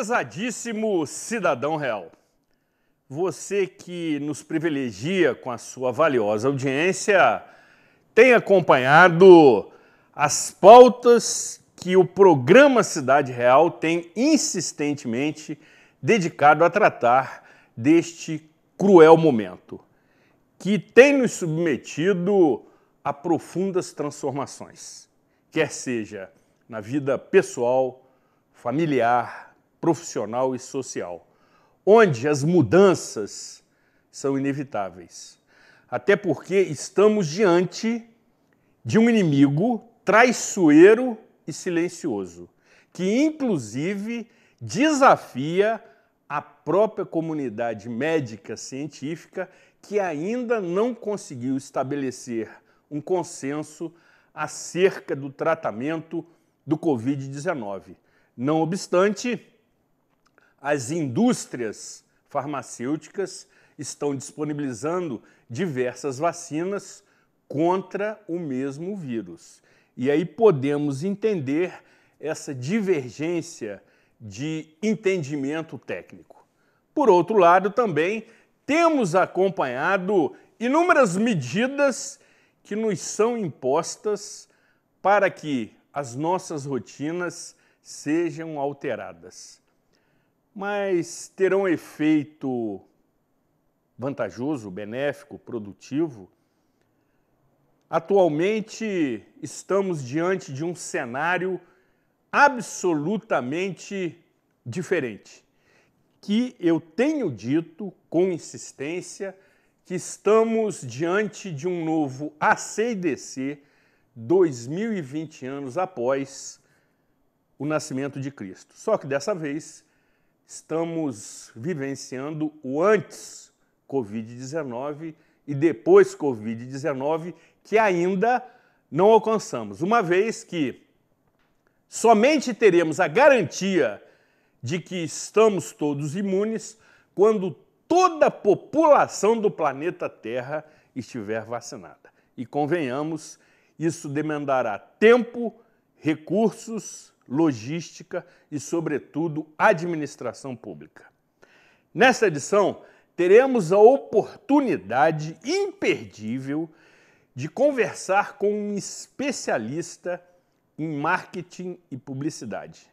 Prezadíssimo cidadão real, você que nos privilegia com a sua valiosa audiência, tem acompanhado as pautas que o programa Cidade Real tem insistentemente dedicado a tratar deste cruel momento, que tem nos submetido a profundas transformações, quer seja na vida pessoal, familiar, profissional e social, onde as mudanças são inevitáveis. Até porque estamos diante de um inimigo traiçoeiro e silencioso, que inclusive desafia a própria comunidade médica científica que ainda não conseguiu estabelecer um consenso acerca do tratamento do Covid-19. Não obstante, as indústrias farmacêuticas estão disponibilizando diversas vacinas contra o mesmo vírus. E aí podemos entender essa divergência de entendimento técnico. Por outro lado, também temos acompanhado inúmeras medidas que nos são impostas para que as nossas rotinas sejam alteradas mas terão efeito vantajoso, benéfico, produtivo. Atualmente estamos diante de um cenário absolutamente diferente, que eu tenho dito com insistência que estamos diante de um novo ACDC 2020 anos após o nascimento de Cristo. Só que dessa vez estamos vivenciando o antes Covid-19 e depois Covid-19 que ainda não alcançamos, uma vez que somente teremos a garantia de que estamos todos imunes quando toda a população do planeta Terra estiver vacinada. E convenhamos, isso demandará tempo, recursos logística e, sobretudo, administração pública. Nesta edição, teremos a oportunidade imperdível de conversar com um especialista em marketing e publicidade,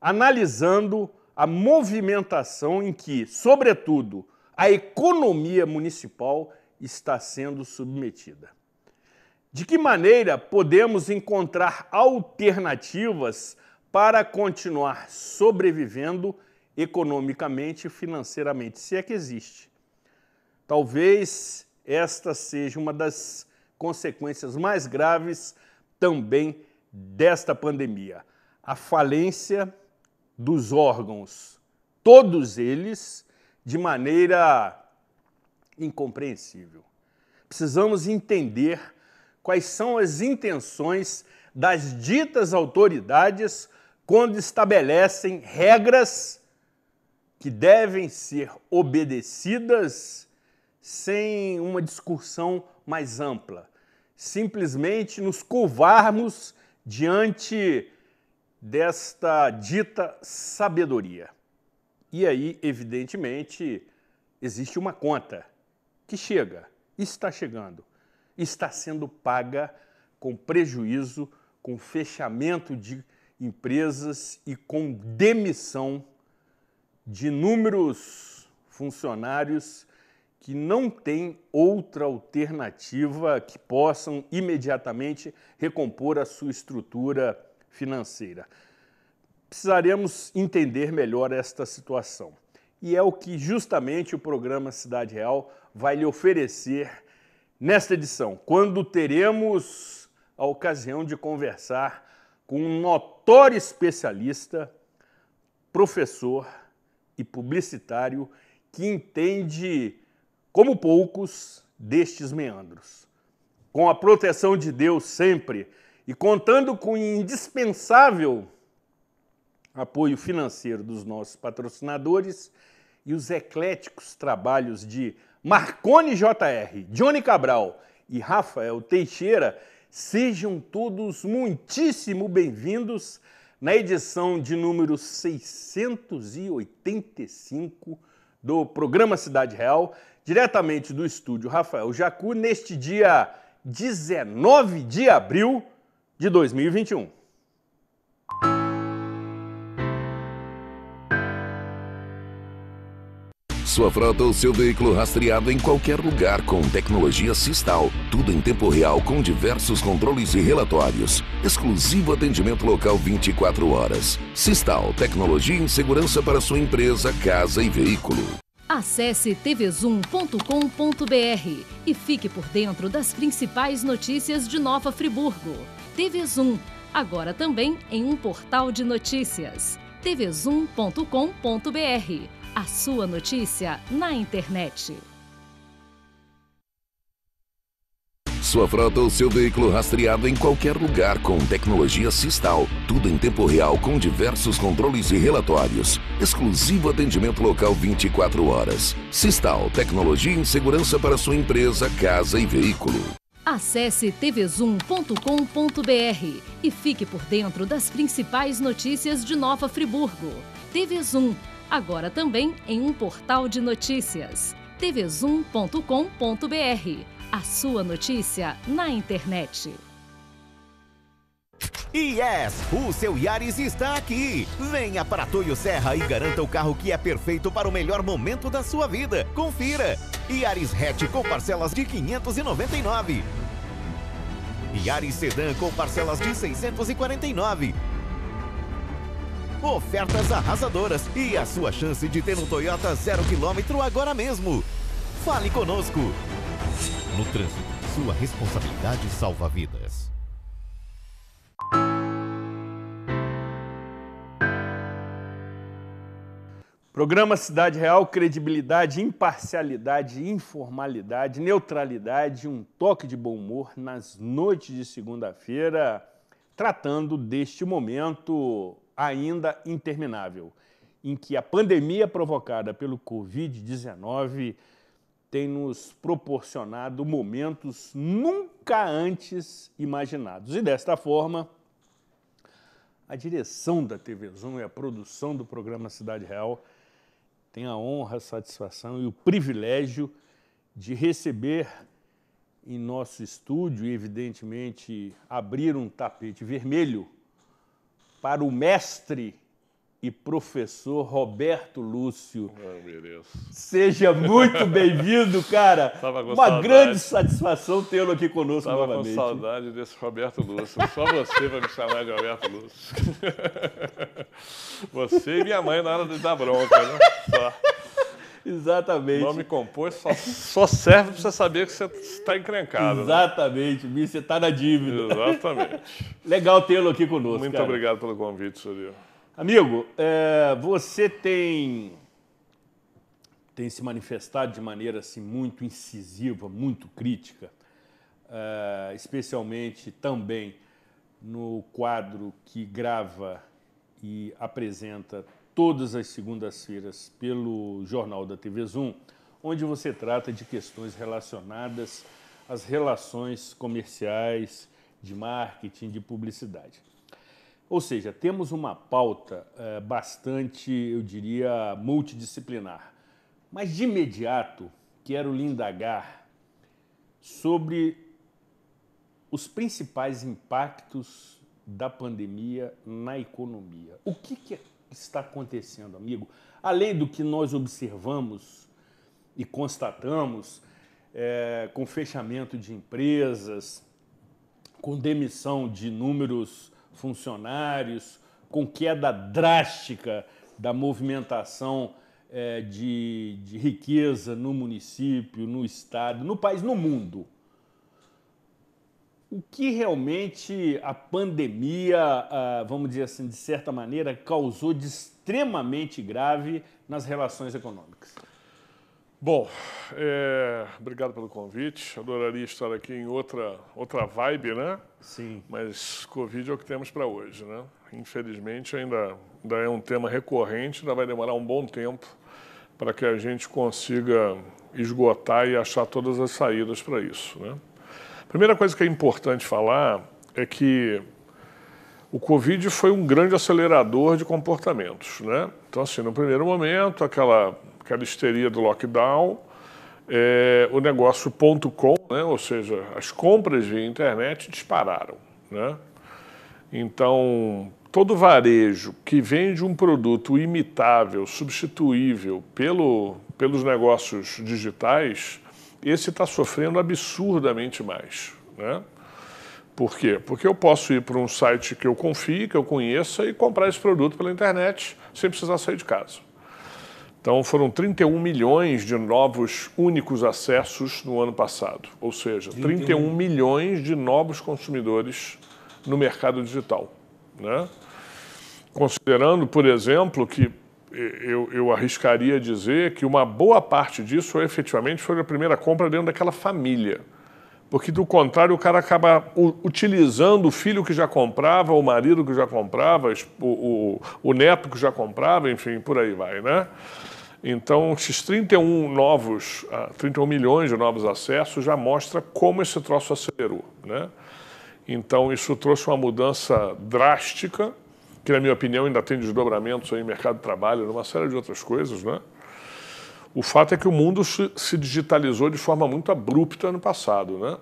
analisando a movimentação em que, sobretudo, a economia municipal está sendo submetida. De que maneira podemos encontrar alternativas para continuar sobrevivendo economicamente e financeiramente, se é que existe? Talvez esta seja uma das consequências mais graves também desta pandemia: a falência dos órgãos, todos eles de maneira incompreensível. Precisamos entender quais são as intenções das ditas autoridades quando estabelecem regras que devem ser obedecidas sem uma discussão mais ampla. Simplesmente nos curvarmos diante desta dita sabedoria. E aí, evidentemente, existe uma conta que chega, está chegando está sendo paga com prejuízo, com fechamento de empresas e com demissão de inúmeros funcionários que não têm outra alternativa que possam imediatamente recompor a sua estrutura financeira. Precisaremos entender melhor esta situação. E é o que justamente o programa Cidade Real vai lhe oferecer Nesta edição, quando teremos a ocasião de conversar com um notório especialista, professor e publicitário que entende, como poucos, destes meandros. Com a proteção de Deus sempre e contando com o indispensável apoio financeiro dos nossos patrocinadores e os ecléticos trabalhos de Marcone JR, Johnny Cabral e Rafael Teixeira, sejam todos muitíssimo bem-vindos na edição de número 685 do programa Cidade Real, diretamente do estúdio Rafael Jacu, neste dia 19 de abril de 2021. sua frota ou seu veículo rastreado em qualquer lugar com tecnologia Sistal. Tudo em tempo real com diversos controles e relatórios. Exclusivo atendimento local 24 horas. Sistal, tecnologia em segurança para sua empresa, casa e veículo. Acesse tvzoom.com.br e fique por dentro das principais notícias de Nova Friburgo. TV agora também em um portal de notícias. tvzoom.com.br a sua notícia na internet. Sua frota ou seu veículo rastreado em qualquer lugar com tecnologia Sistal. Tudo em tempo real com diversos controles e relatórios. Exclusivo atendimento local 24 horas. Sistal, tecnologia em segurança para sua empresa, casa e veículo. Acesse tvzoom.com.br e fique por dentro das principais notícias de Nova Friburgo. TV agora também em um portal de notícias. tvzoom.com.br. A sua notícia na internet. Yes, o seu Yaris está aqui. Venha para Toyo Serra e garanta o carro que é perfeito para o melhor momento da sua vida. Confira. Yaris Hatch com parcelas de 599. Yaris Sedan com parcelas de 649 ofertas arrasadoras e a sua chance de ter um Toyota zero quilômetro agora mesmo. Fale conosco. No trânsito, sua responsabilidade salva vidas. Programa Cidade Real, credibilidade, imparcialidade, informalidade, neutralidade, um toque de bom humor nas noites de segunda-feira, tratando deste momento ainda interminável, em que a pandemia provocada pelo Covid-19 tem nos proporcionado momentos nunca antes imaginados. E desta forma, a direção da TV Zoom e a produção do programa Cidade Real tem a honra, a satisfação e o privilégio de receber em nosso estúdio e, evidentemente, abrir um tapete vermelho para o mestre e professor Roberto Lúcio. Ah, Seja muito bem-vindo, cara. Uma saudade. grande satisfação tê-lo aqui conosco Tava novamente. Tava com saudade desse Roberto Lúcio. Só você vai me chamar de Roberto Lúcio. Você e minha mãe na hora de dar bronca, né? Só. Exatamente. O nome compor só, só serve para você saber que você está encrencado. Né? Exatamente, né? você está na dívida. Exatamente. Legal tê-lo aqui conosco. Muito cara. obrigado pelo convite, Suryo. Amigo, é, você tem, tem se manifestado de maneira assim, muito incisiva, muito crítica, é, especialmente também no quadro que grava e apresenta todas as segundas-feiras pelo Jornal da TV Zoom, onde você trata de questões relacionadas às relações comerciais, de marketing, de publicidade. Ou seja, temos uma pauta eh, bastante, eu diria, multidisciplinar. Mas de imediato quero lhe indagar sobre os principais impactos da pandemia na economia. O que, que está acontecendo, amigo? Além do que nós observamos e constatamos é, com fechamento de empresas, com demissão de inúmeros funcionários, com queda drástica da movimentação é, de, de riqueza no município, no estado, no país, no mundo o que realmente a pandemia, ah, vamos dizer assim, de certa maneira, causou de extremamente grave nas relações econômicas? Bom, é, obrigado pelo convite. Adoraria estar aqui em outra, outra vibe, né? Sim. Mas Covid é o que temos para hoje, né? Infelizmente, ainda, ainda é um tema recorrente, ainda vai demorar um bom tempo para que a gente consiga esgotar e achar todas as saídas para isso, né? Primeira coisa que é importante falar é que o Covid foi um grande acelerador de comportamentos, né? Então, assim, no primeiro momento, aquela, aquela histeria do lockdown, é, o negócio ponto .com, né? ou seja, as compras via internet dispararam, né? Então, todo varejo que vende um produto imitável, substituível pelo, pelos negócios digitais, esse está sofrendo absurdamente mais. Né? Por quê? Porque eu posso ir para um site que eu confie, que eu conheça e comprar esse produto pela internet sem precisar sair de casa. Então foram 31 milhões de novos únicos acessos no ano passado, ou seja, 31 milhões de novos consumidores no mercado digital. Né? Considerando, por exemplo, que eu, eu, arriscaria dizer que uma boa parte disso efetivamente foi a primeira compra dentro daquela família. Porque, do contrário, o cara acaba utilizando o filho que já comprava, o marido que já comprava, o, o, o neto que já comprava, enfim, por aí vai, né? Então, esses 31 novos, 31 ah, milhões de novos acessos já mostra como esse troço acelerou, né? Então, isso trouxe uma mudança drástica que, na minha opinião, ainda tem desdobramentos aí em mercado de trabalho, numa série de outras coisas, né? O fato é que o mundo se digitalizou de forma muito abrupta no passado, né?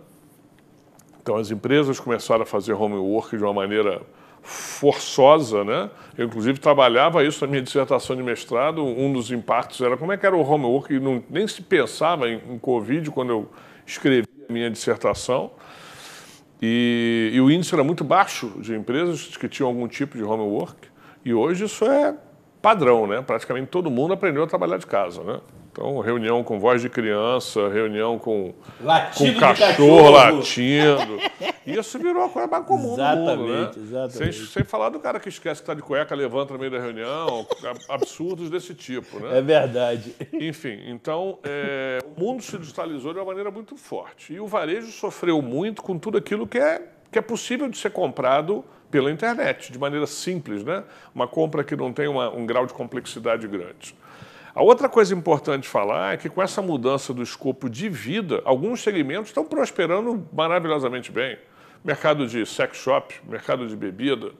Então as empresas começaram a fazer home work de uma maneira forçosa, né? Eu inclusive trabalhava isso na minha dissertação de mestrado. Um dos impactos era como é que era o home work, não, nem se pensava em, em Covid quando eu escrevi a minha dissertação. E, e, o índice era muito baixo de empresas que tinham algum tipo de homework. E hoje isso é padrão, né? Praticamente todo mundo aprendeu a trabalhar de casa, né? Então, reunião com voz de criança, reunião com, com cachorro, cachorro, latindo. Isso virou a coisa mais comum exatamente, mundo, né? Exatamente. Sem, sem falar do cara que esquece que está de cueca, levanta no meio da reunião. absurdos desse tipo, né? É verdade. Enfim, então, é, o mundo se digitalizou de uma maneira muito forte. E o varejo sofreu muito com tudo aquilo que é, que é possível de ser comprado pela internet, de maneira simples, né? Uma compra que não tem uma, um grau de complexidade grande. A outra coisa importante falar é que com essa mudança do escopo de vida, alguns segmentos estão prosperando maravilhosamente bem. Mercado de sex shop, mercado de bebida,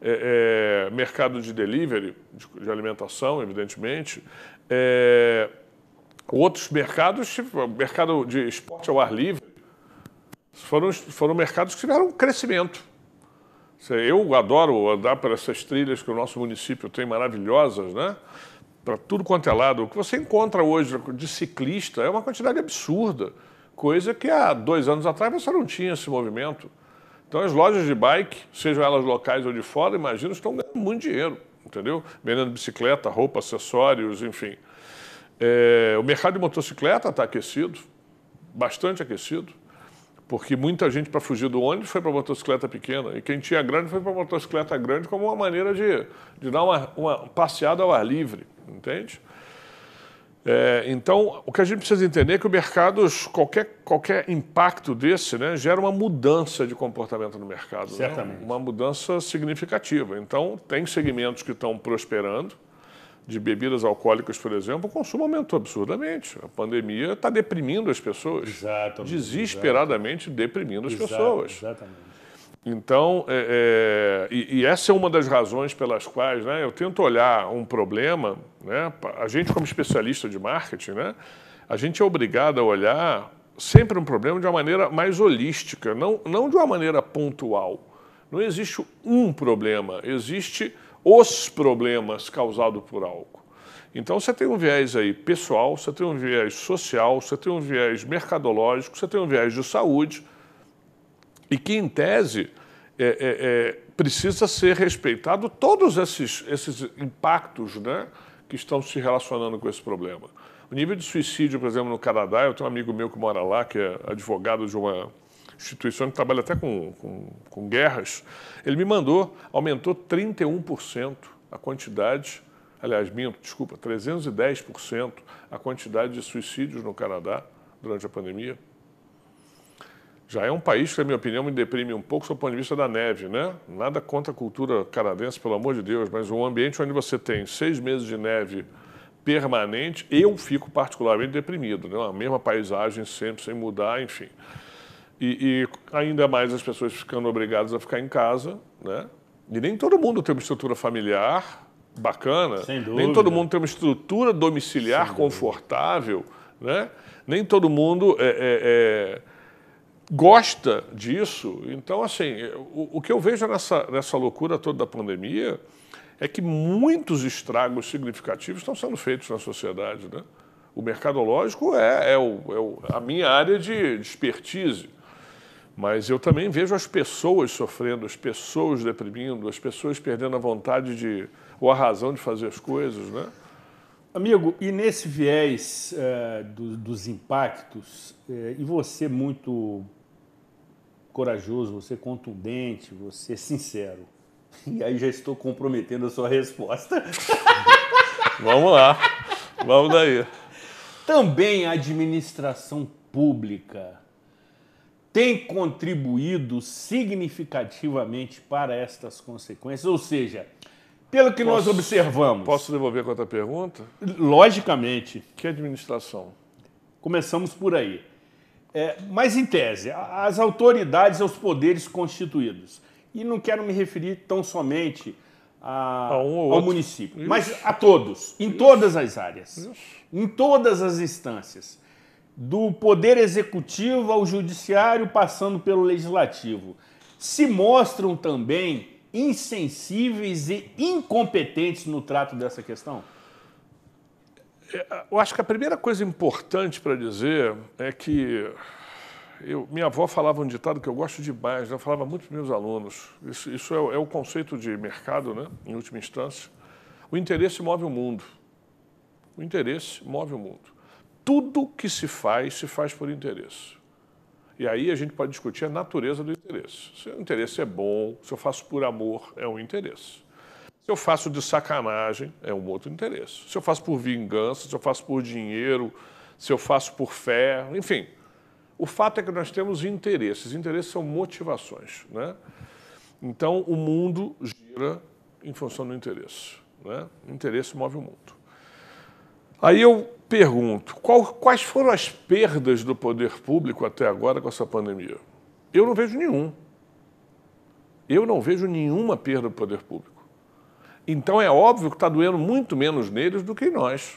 é, é, mercado de delivery, de, de alimentação, evidentemente. É, outros mercados, tipo, mercado de esporte ao ar livre, foram, foram mercados que tiveram um crescimento. Eu adoro andar por essas trilhas que o nosso município tem maravilhosas, né? para tudo quanto é lado. O que você encontra hoje de ciclista é uma quantidade absurda, coisa que há dois anos atrás você não tinha esse movimento. Então as lojas de bike, sejam elas locais ou de fora, imagino, estão ganhando muito dinheiro, entendeu? Vendendo bicicleta, roupa, acessórios, enfim. É, o mercado de motocicleta está aquecido, bastante aquecido. Porque muita gente, para fugir do ônibus, foi para motocicleta pequena. E quem tinha grande foi para motocicleta grande como uma maneira de, de dar uma, uma passeada ao ar livre, entende? É, então, o que a gente precisa entender é que o mercado, qualquer, qualquer impacto desse, né, gera uma mudança de comportamento no mercado. Né? Certamente. Né? Uma mudança significativa. Então, tem segmentos que estão prosperando, de bebidas alcoólicas, por exemplo, o consumo aumentou absurdamente. A pandemia está deprimindo as pessoas. Exatamente, desesperadamente exatamente. deprimindo as Exato, pessoas. Exatamente. Então, é, é, e, e, essa é uma das razões pelas quais né, eu tento olhar um problema, né, a gente como especialista de marketing, né, a gente é obrigado a olhar sempre um problema de uma maneira mais holística, não, não de uma maneira pontual. Não existe um problema, existe os problemas causados por álcool. Então você tem um viés aí pessoal, você tem um viés social, você tem um viés mercadológico, você tem um viés de saúde e que, em tese, é, é, é, precisa ser respeitado todos esses, esses impactos né, que estão se relacionando com esse problema. O nível de suicídio, por exemplo, no Canadá, eu tenho um amigo meu que mora lá, que é advogado de uma instituições que trabalham até com, com, com guerras, ele me mandou, aumentou 31% a quantidade, aliás, minto, desculpa, 310% a quantidade de suicídios no Canadá durante a pandemia. Já é um país que, na minha opinião, me deprime um pouco do ponto de vista da neve, né? Nada contra a cultura canadense, pelo amor de Deus, mas um ambiente onde você tem seis meses de neve permanente, eu fico particularmente deprimido, né? A mesma paisagem sempre sem mudar, enfim. E, e, ainda mais as pessoas ficando obrigadas a ficar em casa, né? E nem todo mundo tem uma estrutura familiar bacana, nem todo mundo tem uma estrutura domiciliar confortável, né? Nem todo mundo é, é, é, gosta disso. Então, assim, o, o, que eu vejo nessa, nessa loucura toda da pandemia é que muitos estragos significativos estão sendo feitos na sociedade, né? O mercadológico é, é, o, é o a minha área de expertise. Mas eu também vejo as pessoas sofrendo, as pessoas deprimindo, as pessoas perdendo a vontade de, ou a razão de fazer as coisas, né? Amigo, e nesse viés é, do, dos impactos, é, e você muito corajoso, você contundente, você sincero, e aí já estou comprometendo a sua resposta. Vamos lá, vamos daí. Também a administração pública tem contribuído significativamente para estas consequências. Ou seja, pelo que posso, nós observamos. Posso devolver com outra pergunta? Logicamente. Que administração? Começamos por aí. É, mas, em tese, as autoridades aos poderes constituídos. E não quero me referir tão somente a, a um ao município, Isso. mas a todos, em Isso. todas as áreas, Isso. em todas as instâncias do poder executivo ao judiciário, passando pelo legislativo, se mostram também insensíveis e incompetentes no trato dessa questão? Eu acho que a primeira coisa importante para dizer é que eu, minha avó falava um ditado que eu gosto demais, né? eu falava muito para meus alunos. Isso, isso é, é, o conceito de mercado, né? em última instância. O interesse move o mundo. O interesse move o mundo tudo que se faz, se faz por interesse. E aí a gente pode discutir a natureza do interesse. Se o interesse é bom, se eu faço por amor, é um interesse. Se eu faço de sacanagem, é um outro interesse. Se eu faço por vingança, se eu faço por dinheiro, se eu faço por fé, enfim. O fato é que nós temos interesses. Interesses são motivações. Né? Então, o mundo gira em função do interesse. Né? O interesse move o mundo. Aí eu pergunto, qual, quais foram as perdas do poder público até agora com essa pandemia? Eu não vejo nenhum. Eu não vejo nenhuma perda do poder público. Então é óbvio que está doendo muito menos neles do que em nós.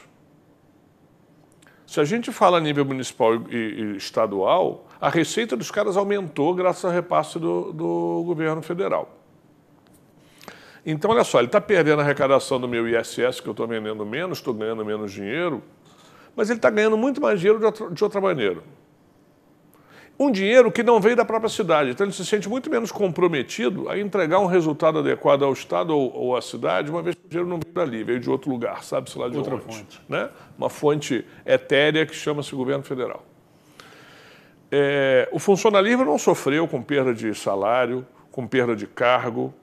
Se a gente fala a nível municipal e, estadual, a receita dos caras aumentou graças ao repasse do, do governo federal. Então, olha só, ele está perdendo a arrecadação do meu ISS, que eu estou vendendo menos, estou ganhando menos dinheiro, mas ele está ganhando muito mais dinheiro de outra, de outra maneira. Um dinheiro que não veio da própria cidade. Então, ele se sente muito menos comprometido a entregar um resultado adequado ao Estado ou, ou à cidade, uma vez que o dinheiro não veio dali, veio de outro lugar, sabe-se lá de outra onde. Fonte. Né? Uma fonte etérea que chama-se governo federal. É, o funcionalismo não sofreu com perda de salário, com perda de cargo,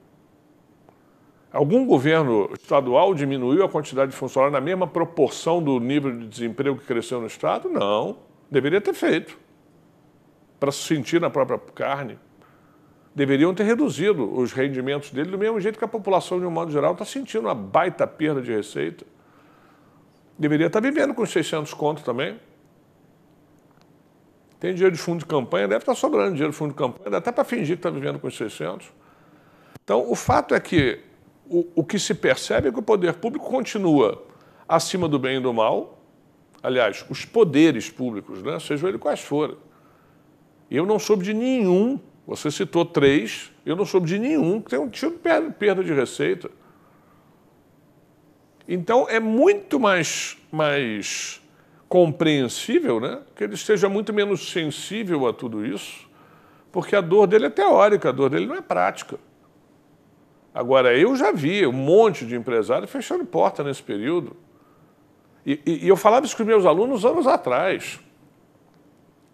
Algum governo estadual diminuiu a quantidade de funcionários na mesma proporção do nível de desemprego que cresceu no estado? Não. Deveria ter feito. Para se sentir na própria carne. Deveriam ter reduzido os rendimentos dele do mesmo jeito que a população, de um modo geral, está sentindo uma baita perda de receita. Deveria estar tá vivendo com 600 contos também. Tem dinheiro de fundo de campanha, deve estar tá sobrando dinheiro de fundo de campanha, dá até para fingir que está vivendo com 600. Então, o fato é que o, o que se percebe é que o poder público continua acima do bem e do mal, aliás, os poderes públicos, né, sejam eles quais forem. Eu não soube de nenhum, você citou três, eu não soube de nenhum que tenha um tido perda de receita. Então é muito mais, mais compreensível né, que ele esteja muito menos sensível a tudo isso, porque a dor dele é teórica, a dor dele não é prática. Agora, eu já vi um monte de empresário fechando porta nesse período. E, e, e eu falava isso com meus alunos anos atrás.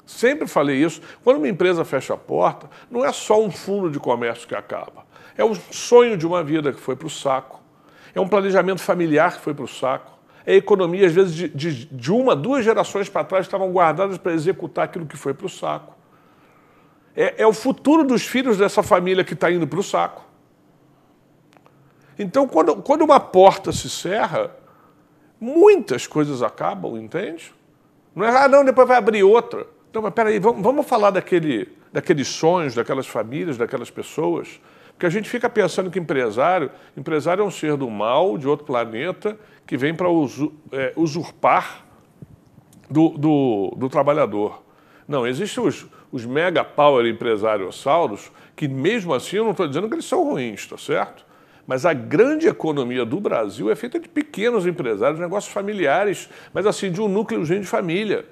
Sempre falei isso. Quando uma empresa fecha a porta, não é só um fundo de comércio que acaba. É o sonho de uma vida que foi para o saco. É um planejamento familiar que foi para o saco. É economia, às vezes, de, de, de uma, duas gerações para trás estavam guardadas para executar aquilo que foi para o saco. É, é o futuro dos filhos dessa família que está indo para o saco. Então, quando, quando uma porta se cerra, muitas coisas acabam, entende? Não é, ah, não, depois vai abrir outra. Então, mas peraí, vamos, vamos falar daquele, daqueles sonhos, daquelas famílias, daquelas pessoas. Porque a gente fica pensando que empresário, empresário é um ser do mal, de outro planeta, que vem para usu, é, usurpar do, do, do, trabalhador. Não, existem os, os mega power empresariosauros, que mesmo assim eu não estou dizendo que eles são ruins, está certo? Mas a grande economia do Brasil é feita de pequenos empresários, negócios familiares, mas assim, de um núcleo de família.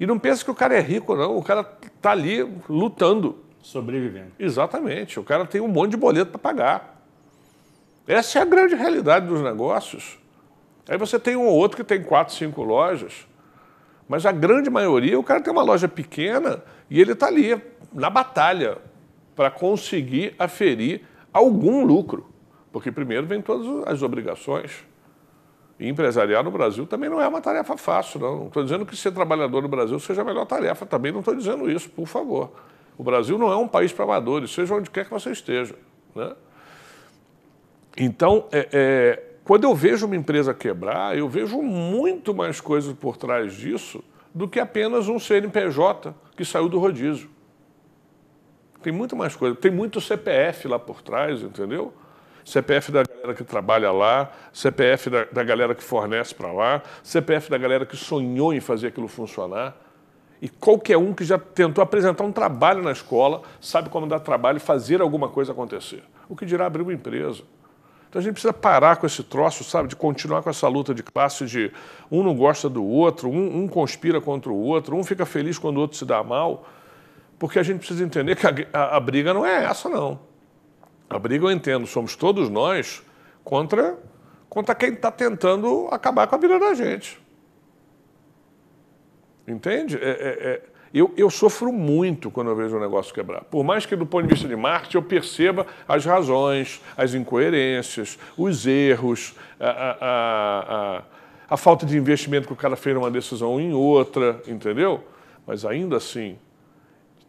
E não pensa que o cara é rico, não. O cara está ali lutando. Sobrevivendo. Exatamente. O cara tem um monte de boleto para pagar. Essa é a grande realidade dos negócios. Aí você tem um ou outro que tem quatro, cinco lojas. Mas a grande maioria, o cara tem uma loja pequena e ele está ali, na batalha, para conseguir aferir algum lucro. Porque primeiro vem todas as obrigações. E empresariar no Brasil também não é uma tarefa fácil, não. Não estou dizendo que ser trabalhador no Brasil seja a melhor tarefa, também não estou dizendo isso, por favor. O Brasil não é um país para amadores, seja onde quer que você esteja. Né? Então, é, é, quando eu vejo uma empresa quebrar, eu vejo muito mais coisas por trás disso do que apenas um CNPJ que saiu do rodízio. Tem muito mais coisa, tem muito CPF lá por trás, entendeu? CPF da galera que trabalha lá, CPF da, da galera que fornece para lá, CPF da galera que sonhou em fazer aquilo funcionar. E qualquer um que já tentou apresentar um trabalho na escola sabe como dar trabalho e fazer alguma coisa acontecer. O que dirá abrir uma empresa? Então a gente precisa parar com esse troço, sabe, de continuar com essa luta de classe de um não gosta do outro, um, um conspira contra o outro, um fica feliz quando o outro se dá mal, porque a gente precisa entender que a, a, a briga não é essa, não. A briga, eu entendo, somos todos nós contra, contra quem está tentando acabar com a vida da gente. Entende? É, é, é. Eu, eu, sofro muito quando eu vejo um negócio quebrar. Por mais que, do ponto de vista de Marte, eu perceba as razões, as incoerências, os erros, a, a, a, a falta de investimento que o cara fez numa decisão ou em outra, entendeu? Mas ainda assim,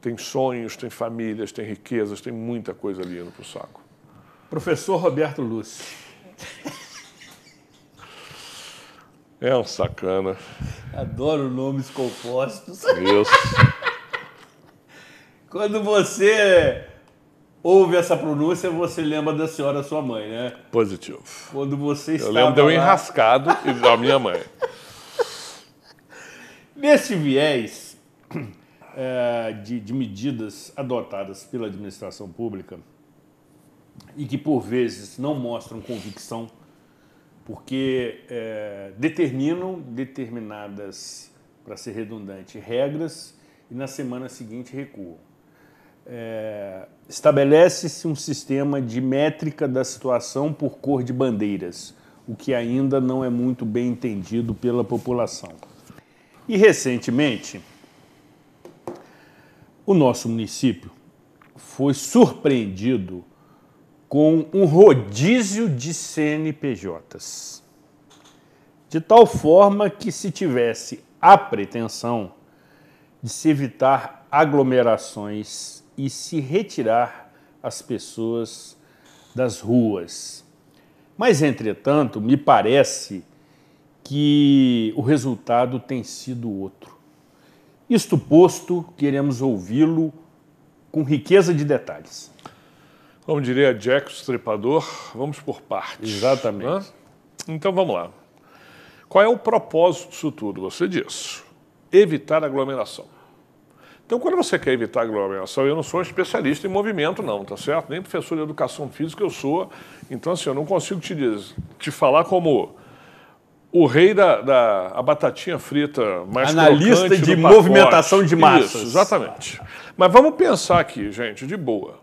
tem sonhos, tem famílias, tem riquezas, tem muita coisa ali indo para o saco. Professor Roberto Lúcio. É um sacana. Adoro nomes compostos. Isso. Quando você ouve essa pronúncia, você lembra da senhora sua mãe, né? Positivo. Quando você está. Eu lembro de um enrascado e da minha mãe. Nesse viés, é, de, de medidas adotadas pela administração pública e que por vezes não mostram convicção, porque é, determinam determinadas, para ser redundante, regras e na semana seguinte recuam. É, Estabelece-se um sistema de métrica da situação por cor de bandeiras, o que ainda não é muito bem entendido pela população. E recentemente, o nosso município foi surpreendido com um rodízio de CNPJs. De tal forma que, se tivesse a pretensão de se evitar aglomerações e se retirar as pessoas das ruas. Mas, entretanto, me parece que o resultado tem sido outro. Isto posto, queremos ouvi-lo com riqueza de detalhes. Como diria Jack Stripador, vamos por partes. Exatamente. Né? Então vamos lá. Qual é o propósito disso tudo? Você disse evitar aglomeração. Então, quando você quer evitar aglomeração, eu não sou especialista em movimento, não, tá certo? Nem professor de educação física eu sou. Então, assim, eu não consigo te, dizer, te falar como o rei da, da a batatinha frita mais Analista de movimentação de massas. Isso, exatamente. Mas vamos pensar aqui, gente, de boa.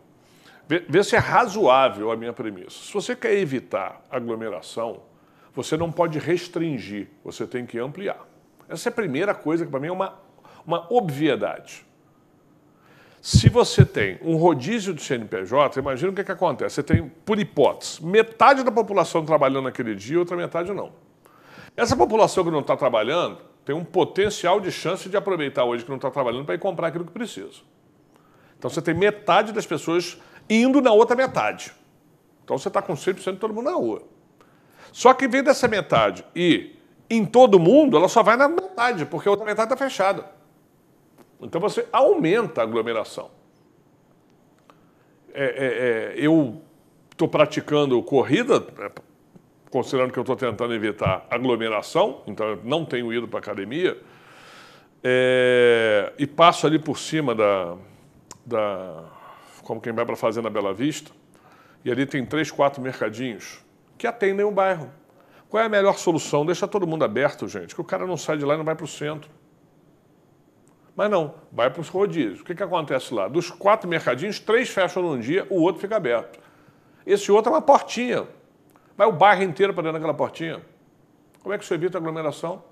Vê, vê se é razoável a minha premissa. Se você quer evitar aglomeração, você não pode restringir, você tem que ampliar. Essa é a primeira coisa que para mim é uma, uma obviedade. Se você tem um rodízio de CNPJ, imagina o que, é que acontece. Você tem, por hipótese, metade da população trabalhando naquele dia, outra metade não. Essa população que não está trabalhando tem um potencial de chance de aproveitar hoje que não está trabalhando para ir comprar aquilo que precisa. Então você tem metade das pessoas indo na outra metade. Então você está com 100% de todo mundo na rua. Só que vem dessa metade e em todo mundo, ela só vai na metade, porque a outra metade está fechada. Então você aumenta a aglomeração. É, é, é, eu estou praticando corrida é, considerando que eu estou tentando evitar aglomeração, então eu não tenho ido para a academia, é, e passo ali por cima da, da como quem vai para a Fazenda Bela Vista, e ali tem três, quatro mercadinhos que atendem o bairro. Qual é a melhor solução? Deixa todo mundo aberto, gente, que o cara não sai de lá e não vai para o centro. Mas não, vai para os rodízios. O que, que acontece lá? Dos quatro mercadinhos, três fecham num dia, o outro fica aberto. Esse outro é uma portinha, Vai o bairro inteiro para dentro daquela portinha. Como é que isso evita aglomeração?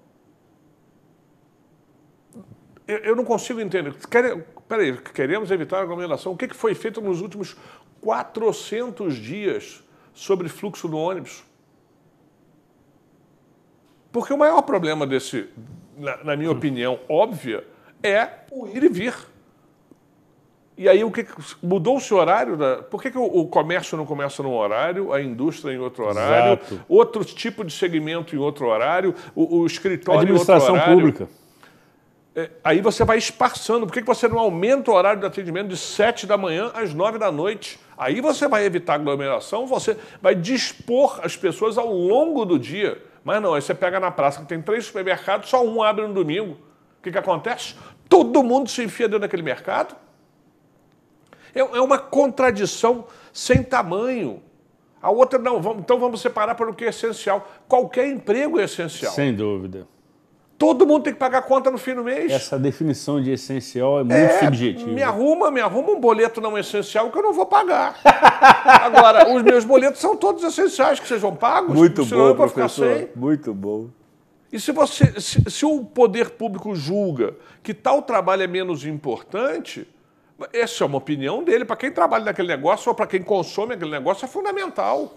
Eu, eu não consigo entender. Espera aí, queremos evitar aglomeração. O que, que foi feito nos últimos 400 dias sobre fluxo do ônibus? Porque o maior problema desse, na, na minha opinião óbvia, é o ir e vir. E aí o que mudou-se o horário? Da, né? por que, que o, comércio não começa num horário, a indústria em outro horário, Exato. outro tipo de segmento em outro horário, o, o escritório em outro horário? Administração pública. É, aí você vai esparçando. Por que, que você não aumenta o horário de atendimento de 7 da manhã às 9 da noite? Aí você vai evitar aglomeração, você vai dispor as pessoas ao longo do dia. Mas não, aí você pega na praça que tem três supermercados, só um abre no domingo. O que, que acontece? Todo mundo se enfia dentro daquele mercado, é, é, uma contradição sem tamanho. A outra, não, vamos, então vamos separar para o que é essencial. Qualquer emprego é essencial. Sem dúvida. Todo mundo tem que pagar conta no fim do mês. Essa definição de essencial é muito é, subjetiva. Me arruma, me arruma um boleto não essencial que eu não vou pagar. Agora, os meus boletos são todos essenciais que sejam pagos. Muito bom, professor. Muito bom. E se, você, se, se o poder público julga que tal trabalho é menos importante, essa é uma opinião dele. Para quem trabalha naquele negócio ou para quem consome aquele negócio, é fundamental.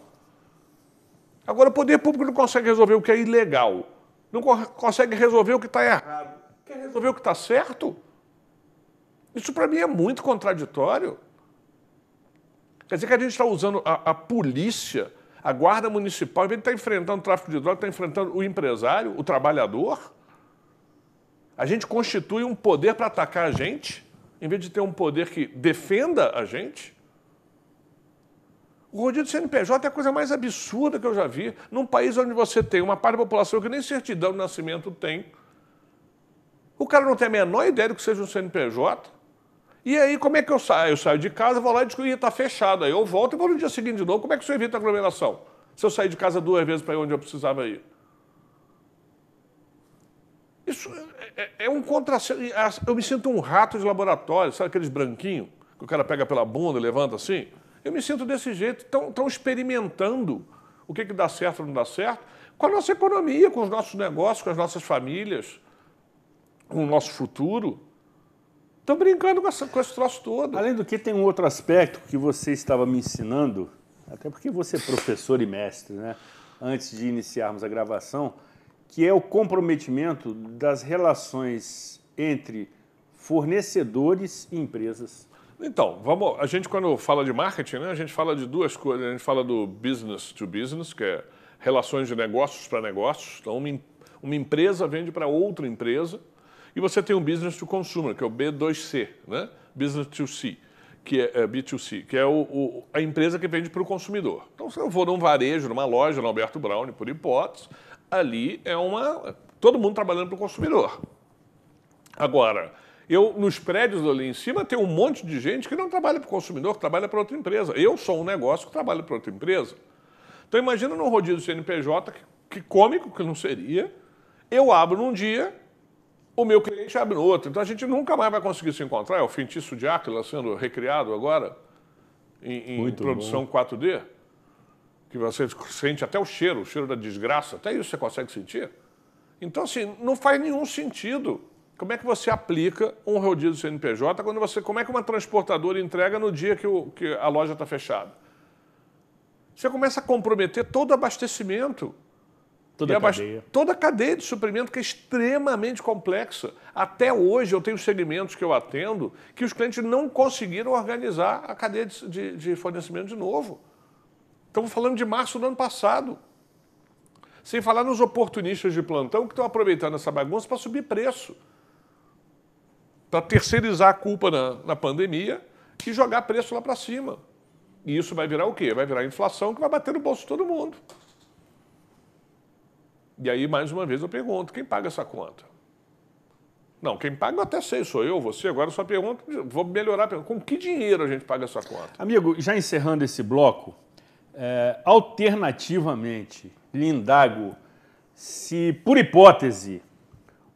Agora, o poder público não consegue resolver o que é ilegal, não consegue resolver o que está errado, quer resolver o que está certo. Isso, para mim, é muito contraditório. Quer dizer que a gente está usando a, a polícia, a guarda municipal, de está enfrentando o tráfico de drogas, está enfrentando o empresário, o trabalhador. A gente constitui um poder para atacar a gente em vez de ter um poder que defenda a gente? O rodízio do CNPJ é a coisa mais absurda que eu já vi num país onde você tem uma parte da população que nem certidão de nascimento tem. O cara não tem a menor ideia do que seja um CNPJ. E aí, como é que eu saio? Eu saio de casa, vou lá e digo, está fechado. Aí eu volto e vou no dia seguinte de novo. Como é que isso evita aglomeração? Se eu sair de casa duas vezes para onde eu precisava ir? Isso é, é, é um contrassenso. É, é, eu me sinto um rato de laboratório, sabe aqueles branquinhos que o cara pega pela bunda e levanta assim? Eu me sinto desse jeito. Estão experimentando o que, que dá certo ou não dá certo com a nossa economia, com os nossos negócios, com as nossas famílias, com o nosso futuro. Estão brincando com, essa, com esse troço todo. Além do que, tem um outro aspecto que você estava me ensinando, até porque você é professor e mestre, né? Antes de iniciarmos a gravação, que é o comprometimento das relações entre fornecedores e empresas. Então, vamos, a gente quando fala de marketing, né, a gente fala de duas coisas. A gente fala do business to business, que é relações de negócios para negócios. Então, uma, uma empresa vende para outra empresa. E você tem o business to consumer, que é o B2C, né? business to C, que é, é B2C, que é o, o, a empresa que vende para o consumidor. Então, se eu vou num varejo, numa loja, no Alberto Brown, por hipótese, ali é uma. todo mundo trabalhando para o consumidor. Agora, eu nos prédios ali em cima tem um monte de gente que não trabalha para o consumidor, que trabalha para outra empresa. Eu sou um negócio que trabalha para outra empresa. Então imagina num rodízio CNPJ, que, que cômico que não seria, eu abro num dia, o meu cliente abre no outro. Então a gente nunca mais vai conseguir se encontrar. É o feitiço de Áquila sendo recriado agora em, em produção bom. 4D que você sente até o cheiro, o cheiro da desgraça, até isso você consegue sentir. Então, assim, não faz nenhum sentido. Como é que você aplica um rodízio CNPJ quando você. Como é que uma transportadora entrega no dia que, o, que a loja está fechada? Você começa a comprometer todo o abastecimento. Toda a cadeia. Toda a cadeia de suprimento que é extremamente complexa. Até hoje eu tenho segmentos que eu atendo que os clientes não conseguiram organizar a cadeia de, de, de fornecimento de novo. Estamos falando de março do ano passado. Sem falar nos oportunistas de plantão que estão aproveitando essa bagunça para subir preço, para terceirizar a culpa na, na pandemia e jogar preço lá para cima. E isso vai virar o quê? Vai virar inflação que vai bater no bolso de todo mundo. E aí, mais uma vez, eu pergunto: quem paga essa conta? Não, quem paga eu até sei, sou eu, você. Agora eu só pergunto, vou melhorar. Com que dinheiro a gente paga essa conta? Amigo, já encerrando esse bloco, é, alternativamente, Lindago, se por hipótese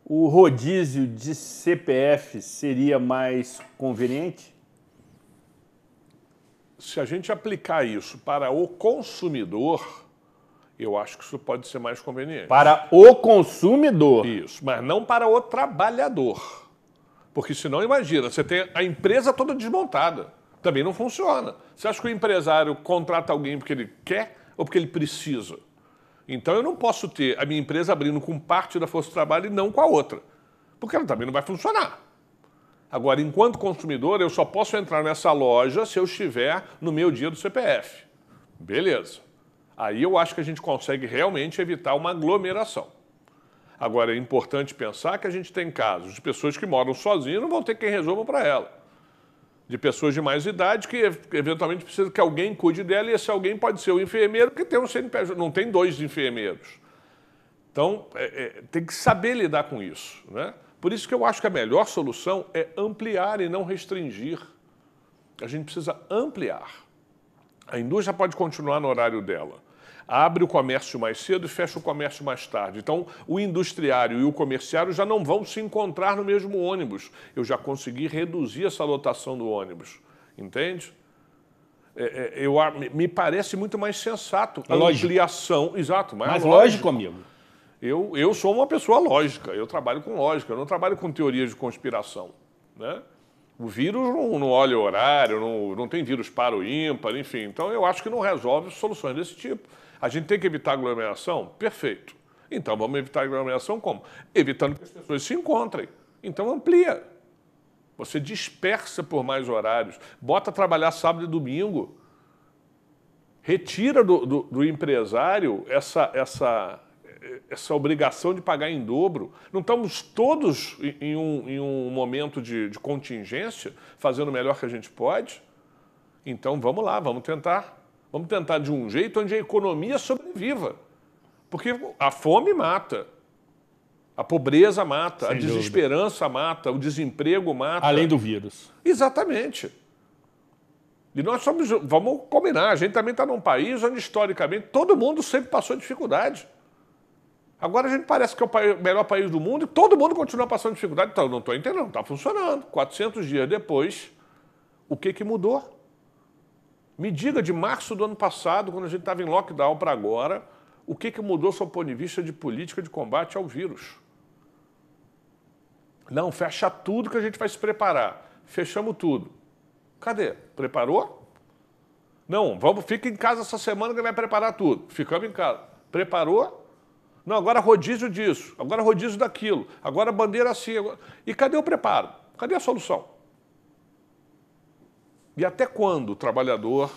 o rodízio de CPF seria mais conveniente? Se a gente aplicar isso para o consumidor, eu acho que isso pode ser mais conveniente. Para o consumidor? Isso, mas não para o trabalhador. Porque senão, imagina, você tem a empresa toda desmontada. Também não funciona. Você acha que o empresário contrata alguém porque ele quer ou porque ele precisa? Então eu não posso ter a minha empresa abrindo com parte da força de trabalho e não com a outra, porque ela também não vai funcionar. Agora, enquanto consumidor, eu só posso entrar nessa loja se eu estiver no meu dia do CPF. Beleza. Aí eu acho que a gente consegue realmente evitar uma aglomeração. Agora, é importante pensar que a gente tem casos de pessoas que moram sozinhas e não vão ter quem resolva para ela de pessoas de mais idade que eventualmente precisa que alguém cuide dela e esse alguém pode ser o enfermeiro que tem um CNPJ, não tem dois enfermeiros. Então é, é, tem que saber lidar com isso, né? Por isso que eu acho que a melhor solução é ampliar e não restringir. A gente precisa ampliar. A indústria pode continuar no horário dela, abre o comércio mais cedo e fecha o comércio mais tarde. Então, o industriário e o comerciário já não vão se encontrar no mesmo ônibus. Eu já consegui reduzir essa lotação do ônibus, entende? É, é, eu, me parece muito mais sensato a ampliação. Exato, mais, mais lógico, lógico, amigo. Eu, eu sou uma pessoa lógica, eu trabalho com lógica, eu não trabalho com teorias de conspiração. Né? O vírus não, não olha o horário, não, não tem vírus para o ímpar, enfim. Então eu acho que não resolve soluções desse tipo. A gente tem que evitar aglomeração? Perfeito. Então vamos evitar aglomeração como? Evitando que as pessoas se encontrem. Então amplia. Você dispersa por mais horários. Bota trabalhar sábado e domingo. Retira do, do, do empresário essa, essa, essa obrigação de pagar em dobro. Não estamos todos em um, em um momento de, de contingência, fazendo o melhor que a gente pode? Então vamos lá, vamos tentar Vamos tentar de um jeito onde a economia sobreviva. Porque a fome mata. A pobreza mata, Sem a desesperança dúvida. mata, o desemprego mata. Além do vírus. Exatamente. E nós somos, vamos combinar, a gente também está num país onde, historicamente, todo mundo sempre passou dificuldade. Agora a gente parece que é o melhor país do mundo e todo mundo continua passando dificuldade. Então, não estou entendendo, está funcionando. 400 dias depois, o que, que mudou? Me diga, de março do ano passado, quando a gente estava em lockdown para agora, o que, que mudou seu ponto de vista de política de combate ao vírus? Não, fecha tudo que a gente vai se preparar. Fechamos tudo. Cadê? Preparou? Não, vamos, fica em casa essa semana que vai preparar tudo. Ficamos em casa. Preparou? Não, agora rodízio disso, agora rodízio daquilo, agora bandeira assim. Agora... E cadê o preparo? Cadê a solução? E até quando o trabalhador,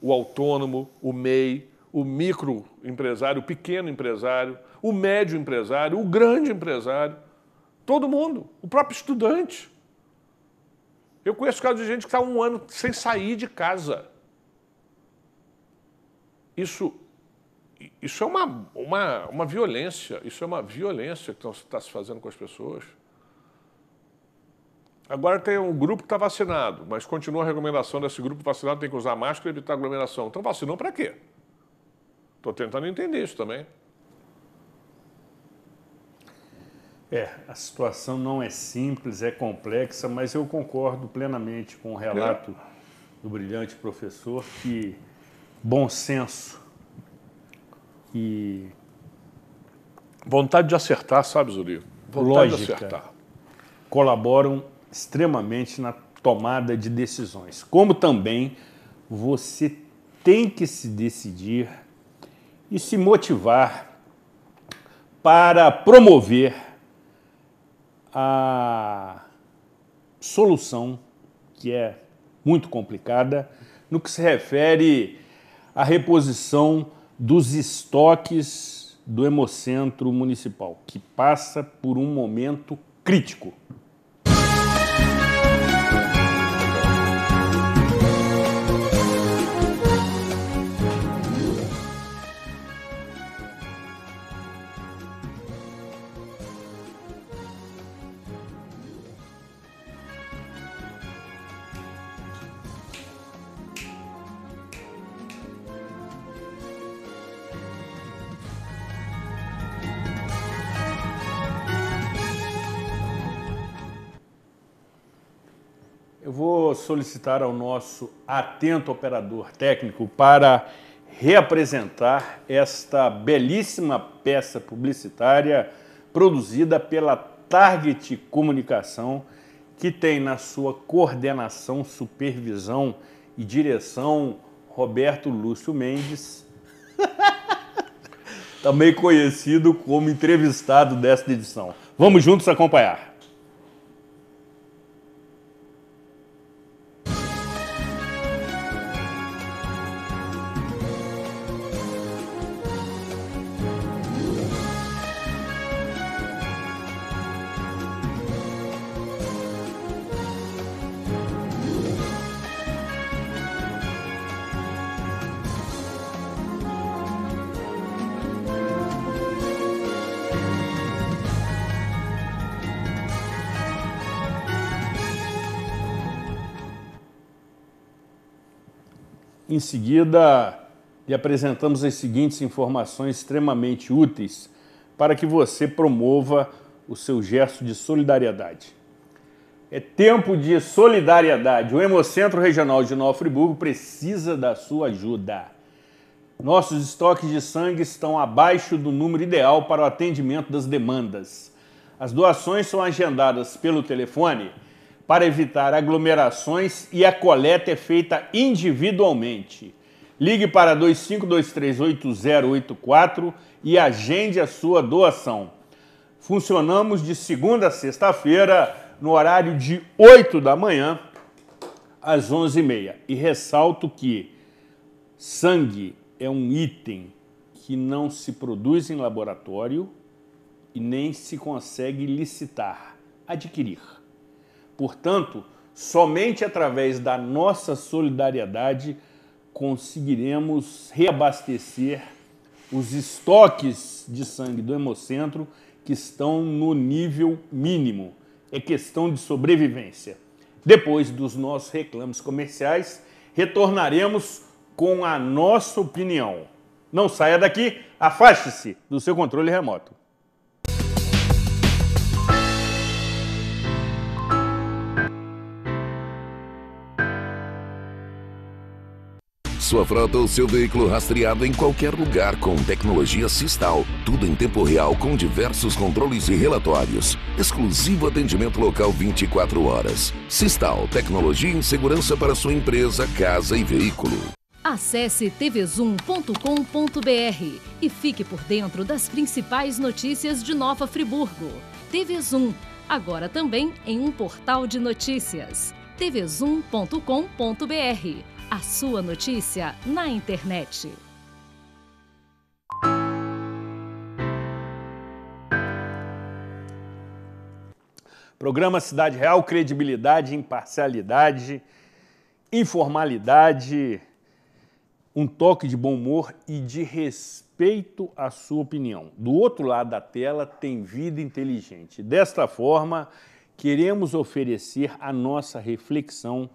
o autônomo, o MEI, o microempresário, o pequeno empresário, o médio empresário, o grande empresário, todo mundo, o próprio estudante. Eu conheço casos de gente que está um ano sem sair de casa. Isso, isso é uma, uma, uma violência, isso é uma violência que está se fazendo com as pessoas. Agora tem um grupo que está vacinado, mas continua a recomendação desse grupo vacinado, tem que usar máscara e evitar aglomeração. Então vacinou para quê? Estou tentando entender isso também. É, a situação não é simples, é complexa, mas eu concordo plenamente com o relato é. do brilhante professor que bom senso e vontade de acertar, sabe, Zuri? Vontade lógica, de acertar. colaboram extremamente na tomada de decisões. Como também você tem que se decidir e se motivar para promover a solução que é muito complicada no que se refere à reposição dos estoques do Hemocentro Municipal, que passa por um momento crítico. solicitar ao nosso atento operador técnico para reapresentar esta belíssima peça publicitária produzida pela Target Comunicação, que tem na sua coordenação, supervisão e direção Roberto Lúcio Mendes, também conhecido como entrevistado desta edição. Vamos juntos acompanhar. Em seguida, lhe apresentamos as seguintes informações extremamente úteis para que você promova o seu gesto de solidariedade. É tempo de solidariedade. O Hemocentro Regional de Nova Friburgo precisa da sua ajuda. Nossos estoques de sangue estão abaixo do número ideal para o atendimento das demandas. As doações são agendadas pelo telefone para evitar aglomerações e a coleta é feita individualmente. Ligue para 25238084 e agende a sua doação. Funcionamos de segunda a sexta-feira, no horário de 8 da manhã às 11h30. E ressalto que sangue é um item que não se produz em laboratório e nem se consegue licitar, adquirir. Portanto, somente através da nossa solidariedade conseguiremos reabastecer os estoques de sangue do Hemocentro que estão no nível mínimo. É questão de sobrevivência. Depois dos nossos reclames comerciais, retornaremos com a nossa opinião. Não saia daqui, afaste-se do seu controle remoto. sua frota ou seu veículo rastreado em qualquer lugar com tecnologia Sistal. Tudo em tempo real com diversos controles e relatórios. Exclusivo atendimento local 24 horas. Sistal, tecnologia em segurança para sua empresa, casa e veículo. Acesse tvzoom.com.br e fique por dentro das principais notícias de Nova Friburgo. TV agora também em um portal de notícias. tvzoom.com.br a sua notícia na internet. Programa Cidade Real, credibilidade, imparcialidade, informalidade, um toque de bom humor e de respeito à sua opinião. Do outro lado da tela tem vida inteligente. Desta forma, queremos oferecer a nossa reflexão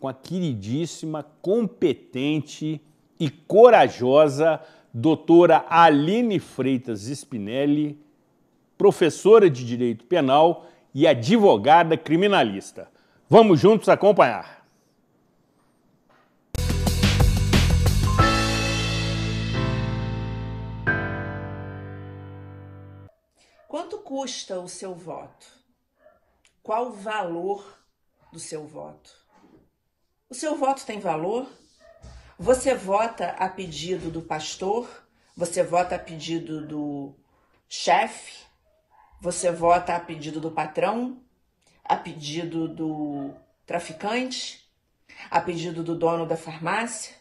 com a queridíssima, competente e corajosa doutora Aline Freitas Spinelli, professora de Direito Penal e advogada criminalista. Vamos juntos acompanhar. Quanto custa o seu voto? Qual o valor do seu voto? O seu voto tem valor? Você vota a pedido do pastor? Você vota a pedido do chefe? Você vota a pedido do patrão? A pedido do traficante? A pedido do dono da farmácia?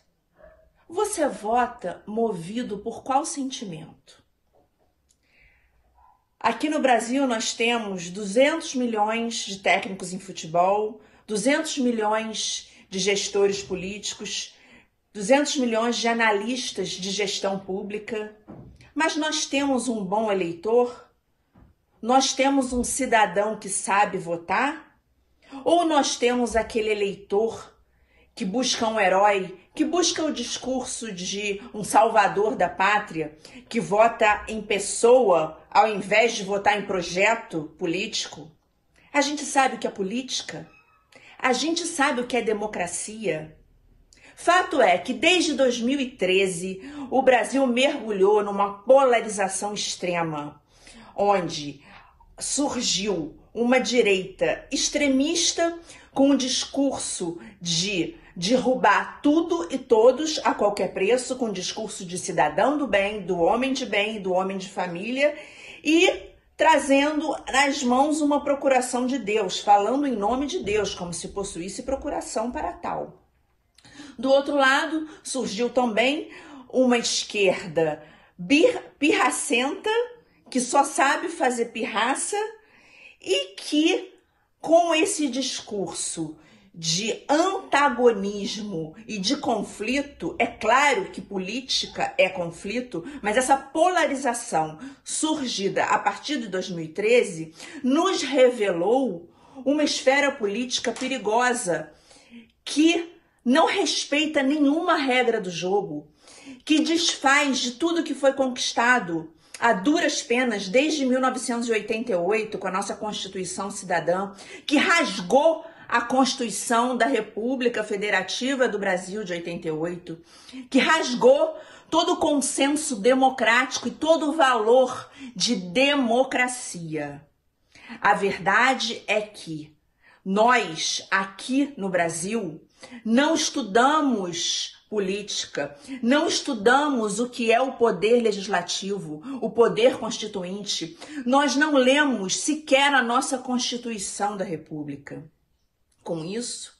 Você vota movido por qual sentimento? Aqui no Brasil nós temos 200 milhões de técnicos em futebol, 200 milhões de gestores políticos, 200 milhões de analistas de gestão pública, mas nós temos um bom eleitor? Nós temos um cidadão que sabe votar? Ou nós temos aquele eleitor que busca um herói, que busca o discurso de um salvador da pátria, que vota em pessoa ao invés de votar em projeto político? A gente sabe que a é política a gente sabe o que é democracia. Fato é que desde 2013 o Brasil mergulhou numa polarização extrema, onde surgiu uma direita extremista com um discurso de derrubar tudo e todos a qualquer preço, com um discurso de cidadão do bem, do homem de bem, do homem de família, e trazendo nas mãos uma procuração de Deus, falando em nome de Deus, como se possuísse procuração para tal. Do outro lado, surgiu também uma esquerda pirracenta, que só sabe fazer pirraça e que, com esse discurso de antagonismo e de conflito, é claro que política é conflito, mas essa polarização surgida a partir de 2013 nos revelou uma esfera política perigosa que não respeita nenhuma regra do jogo, que desfaz de tudo que foi conquistado a duras penas desde 1988 com a nossa Constituição Cidadã, que rasgou a Constituição da República Federativa do Brasil de 88, que rasgou todo o consenso democrático e todo o valor de democracia. A verdade é que nós, aqui no Brasil, não estudamos política, não estudamos o que é o poder legislativo, o poder constituinte, nós não lemos sequer a nossa Constituição da República com isso,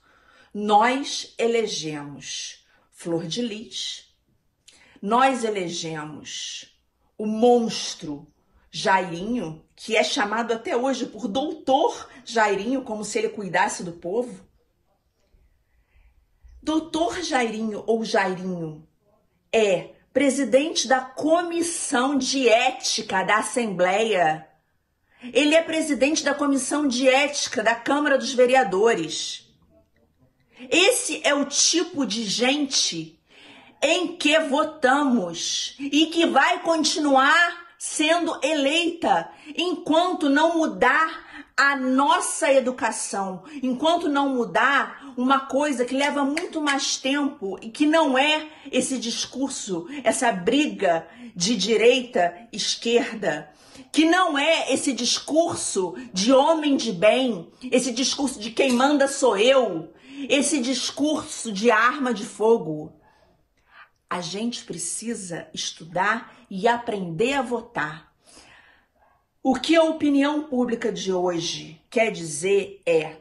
nós elegemos Flor de Lis, nós elegemos o monstro Jairinho, que é chamado até hoje por Doutor Jairinho, como se ele cuidasse do povo. Doutor Jairinho ou Jairinho é presidente da Comissão de Ética da Assembleia ele é presidente da Comissão de Ética da Câmara dos Vereadores. Esse é o tipo de gente em que votamos e que vai continuar sendo eleita enquanto não mudar a nossa educação, enquanto não mudar uma coisa que leva muito mais tempo e que não é esse discurso, essa briga de direita esquerda, que não é esse discurso de homem de bem, esse discurso de quem manda sou eu, esse discurso de arma de fogo. A gente precisa estudar e aprender a votar. O que a opinião pública de hoje quer dizer é: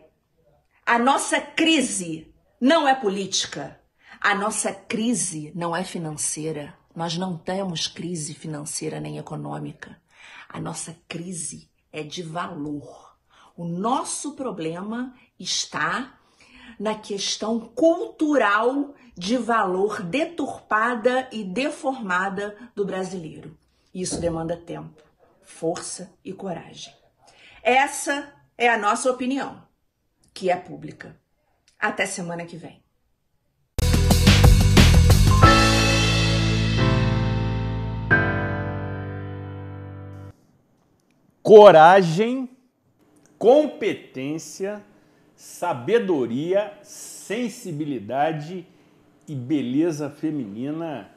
a nossa crise não é política, a nossa crise não é financeira. Nós não temos crise financeira nem econômica. A nossa crise é de valor. O nosso problema está na questão cultural de valor deturpada e deformada do brasileiro. Isso demanda tempo, força e coragem. Essa é a nossa opinião, que é pública. Até semana que vem. coragem, competência, sabedoria, sensibilidade e beleza feminina,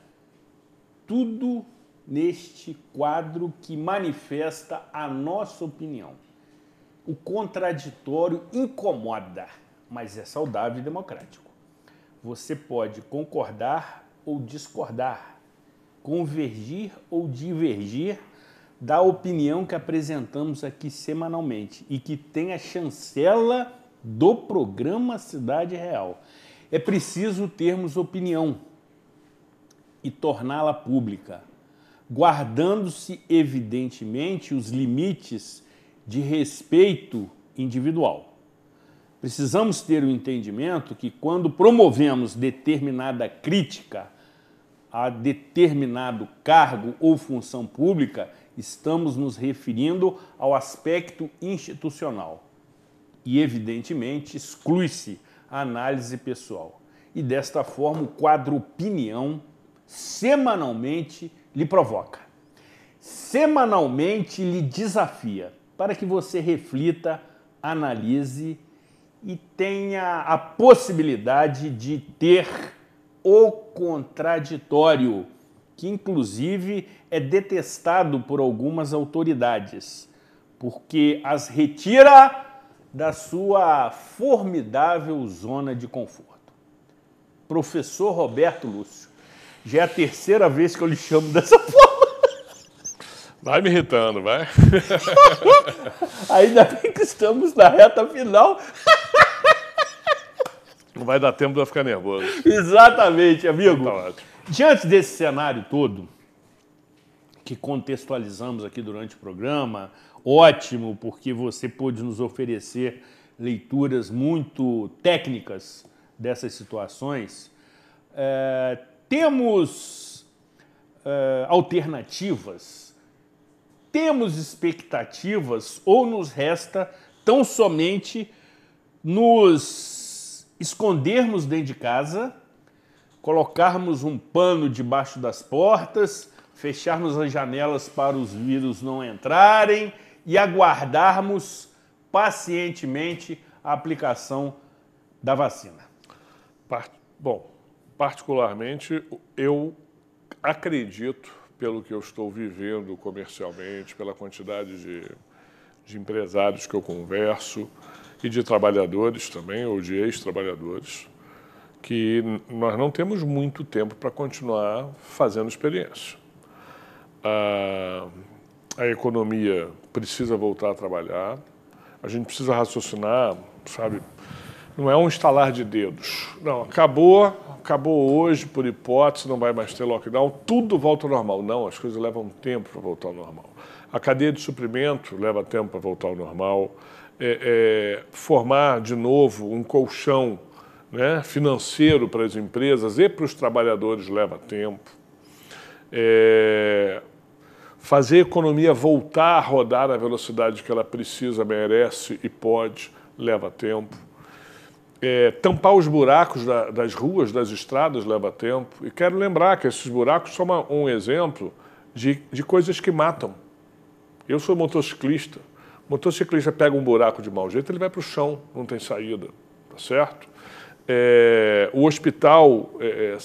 tudo neste quadro que manifesta a nossa opinião. O contraditório incomoda, mas é saudável e democrático. Você pode concordar ou discordar, convergir ou divergir da opinião que apresentamos aqui semanalmente e que tem a chancela do programa Cidade Real. É preciso termos opinião e torná-la pública, guardando-se, evidentemente, os limites de respeito individual. Precisamos ter o entendimento que, quando promovemos determinada crítica a determinado cargo ou função pública, estamos nos referindo ao aspecto institucional. E, evidentemente, exclui-se a análise pessoal. E desta forma, o quadro opinião semanalmente lhe provoca, semanalmente lhe desafia, para que você reflita, analise e tenha a possibilidade de ter o contraditório que inclusive é detestado por algumas autoridades, porque as retira da sua formidável zona de conforto. Professor Roberto Lúcio, já é a terceira vez que eu lhe chamo dessa forma. Vai me irritando, vai. Ainda bem que estamos na reta final. Não vai dar tempo de eu ficar nervoso. Exatamente, amigo. Tá ótimo. Diante desse cenário todo, que contextualizamos aqui durante o programa, ótimo, porque você pôde nos oferecer leituras muito técnicas dessas situações. É, temos é, alternativas, temos expectativas ou nos resta tão somente nos escondermos dentro de casa colocarmos um pano debaixo das portas, fecharmos as janelas para os vírus não entrarem e aguardarmos pacientemente a aplicação da vacina? Bom, particularmente eu acredito, pelo que eu estou vivendo comercialmente, pela quantidade de, de empresários que eu converso e de trabalhadores também, ou de ex-trabalhadores, que nós não temos muito tempo para continuar fazendo experiência. A, ah, a economia precisa voltar a trabalhar, a gente precisa raciocinar, sabe? Não é um estalar de dedos. Não, acabou, acabou hoje, por hipótese, não vai mais ter lockdown, tudo volta ao normal. Não, as coisas levam tempo para voltar ao normal. A cadeia de suprimento leva tempo para voltar ao normal. É, é, formar de novo um colchão né, financeiro para as empresas e para os trabalhadores leva tempo. É, fazer a economia voltar a rodar na velocidade que ela precisa, merece e pode, leva tempo. É, tampar os buracos da, das ruas, das estradas, leva tempo. E quero lembrar que esses buracos são uma, um exemplo de, de coisas que matam. Eu sou motociclista. O motociclista pega um buraco de mau jeito, ele vai para o chão, não tem saída, tá certo? é, o hospital é, é,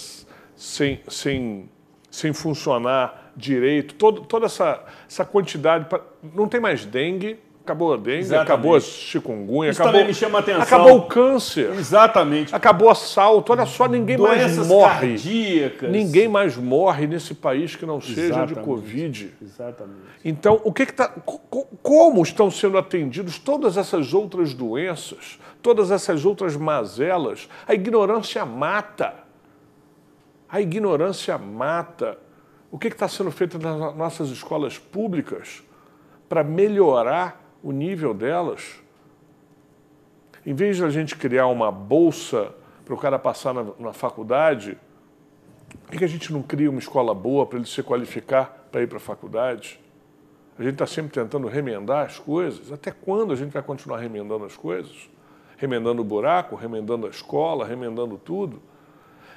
sem, sem, sem funcionar direito, todo, toda essa, essa quantidade. Pra, não tem mais dengue, Acabou a dengue, Exatamente. acabou a chikungunya, Isso acabou, também me chama atenção. acabou o câncer. Exatamente. Acabou o assalto. Olha só, ninguém Doenças mais morre. Cardíacas. Ninguém mais morre nesse país que não seja Exatamente. de Covid. Exatamente. Então, o que que tá, como estão sendo atendidos todas essas outras doenças, todas essas outras mazelas? A ignorância mata. A ignorância mata. O que está sendo feito nas nossas escolas públicas para melhorar o nível delas. Em vez de a gente criar uma bolsa para o cara passar na, na faculdade, por que a gente não cria uma escola boa para ele se qualificar para ir para a faculdade? A gente está sempre tentando remendar as coisas. Até quando a gente vai continuar remendando as coisas? Remendando o buraco, remendando a escola, remendando tudo.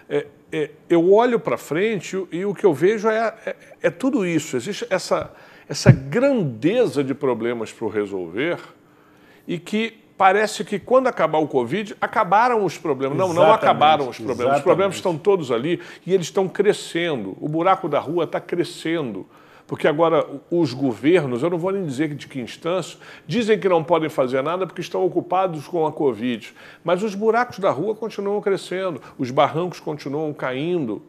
É, é, eu olho para frente e, e, o que eu vejo é, é, é tudo isso. Existe essa, essa grandeza de problemas para resolver e que parece que quando acabar o Covid, acabaram os problemas. Exatamente, não, não acabaram os problemas. Exatamente. Os problemas estão todos ali e eles estão crescendo. O buraco da rua está crescendo. Porque agora os governos, eu não vou nem dizer de que instância, dizem que não podem fazer nada porque estão ocupados com a Covid. Mas os buracos da rua continuam crescendo, os barrancos continuam caindo.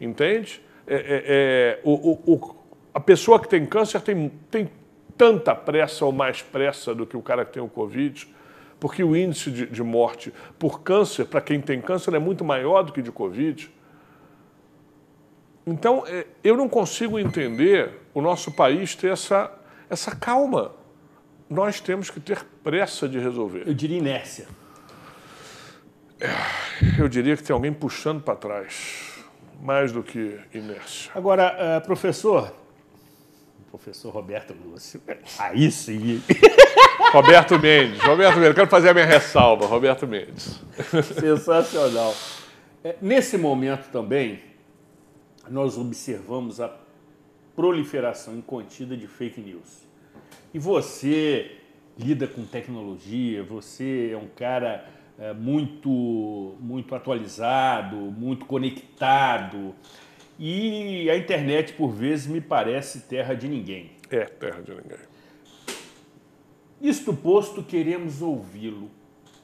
Entende? É, é, é, o, o, o a pessoa que tem câncer tem, tem tanta pressa ou mais pressa do que o cara que tem o Covid, porque o índice de, de morte por câncer, para quem tem câncer, é muito maior do que de Covid. Então, é, eu não consigo entender o nosso país ter essa, essa calma. Nós temos que ter pressa de resolver. Eu diria inércia. Eu diria que tem alguém puxando para trás, mais do que inércia. Agora, eh, professor, professor Roberto Lúcio. Aí sim. Roberto Mendes, Roberto Mendes, quero fazer a minha ressalva, Roberto Mendes. Sensacional. É, nesse momento também, nós observamos a proliferação incontida de fake news. E você lida com tecnologia, você é um cara é, muito, muito atualizado, muito conectado. E a internet, por vezes, me parece terra de ninguém. É, terra de ninguém. Isto posto, queremos ouvi-lo.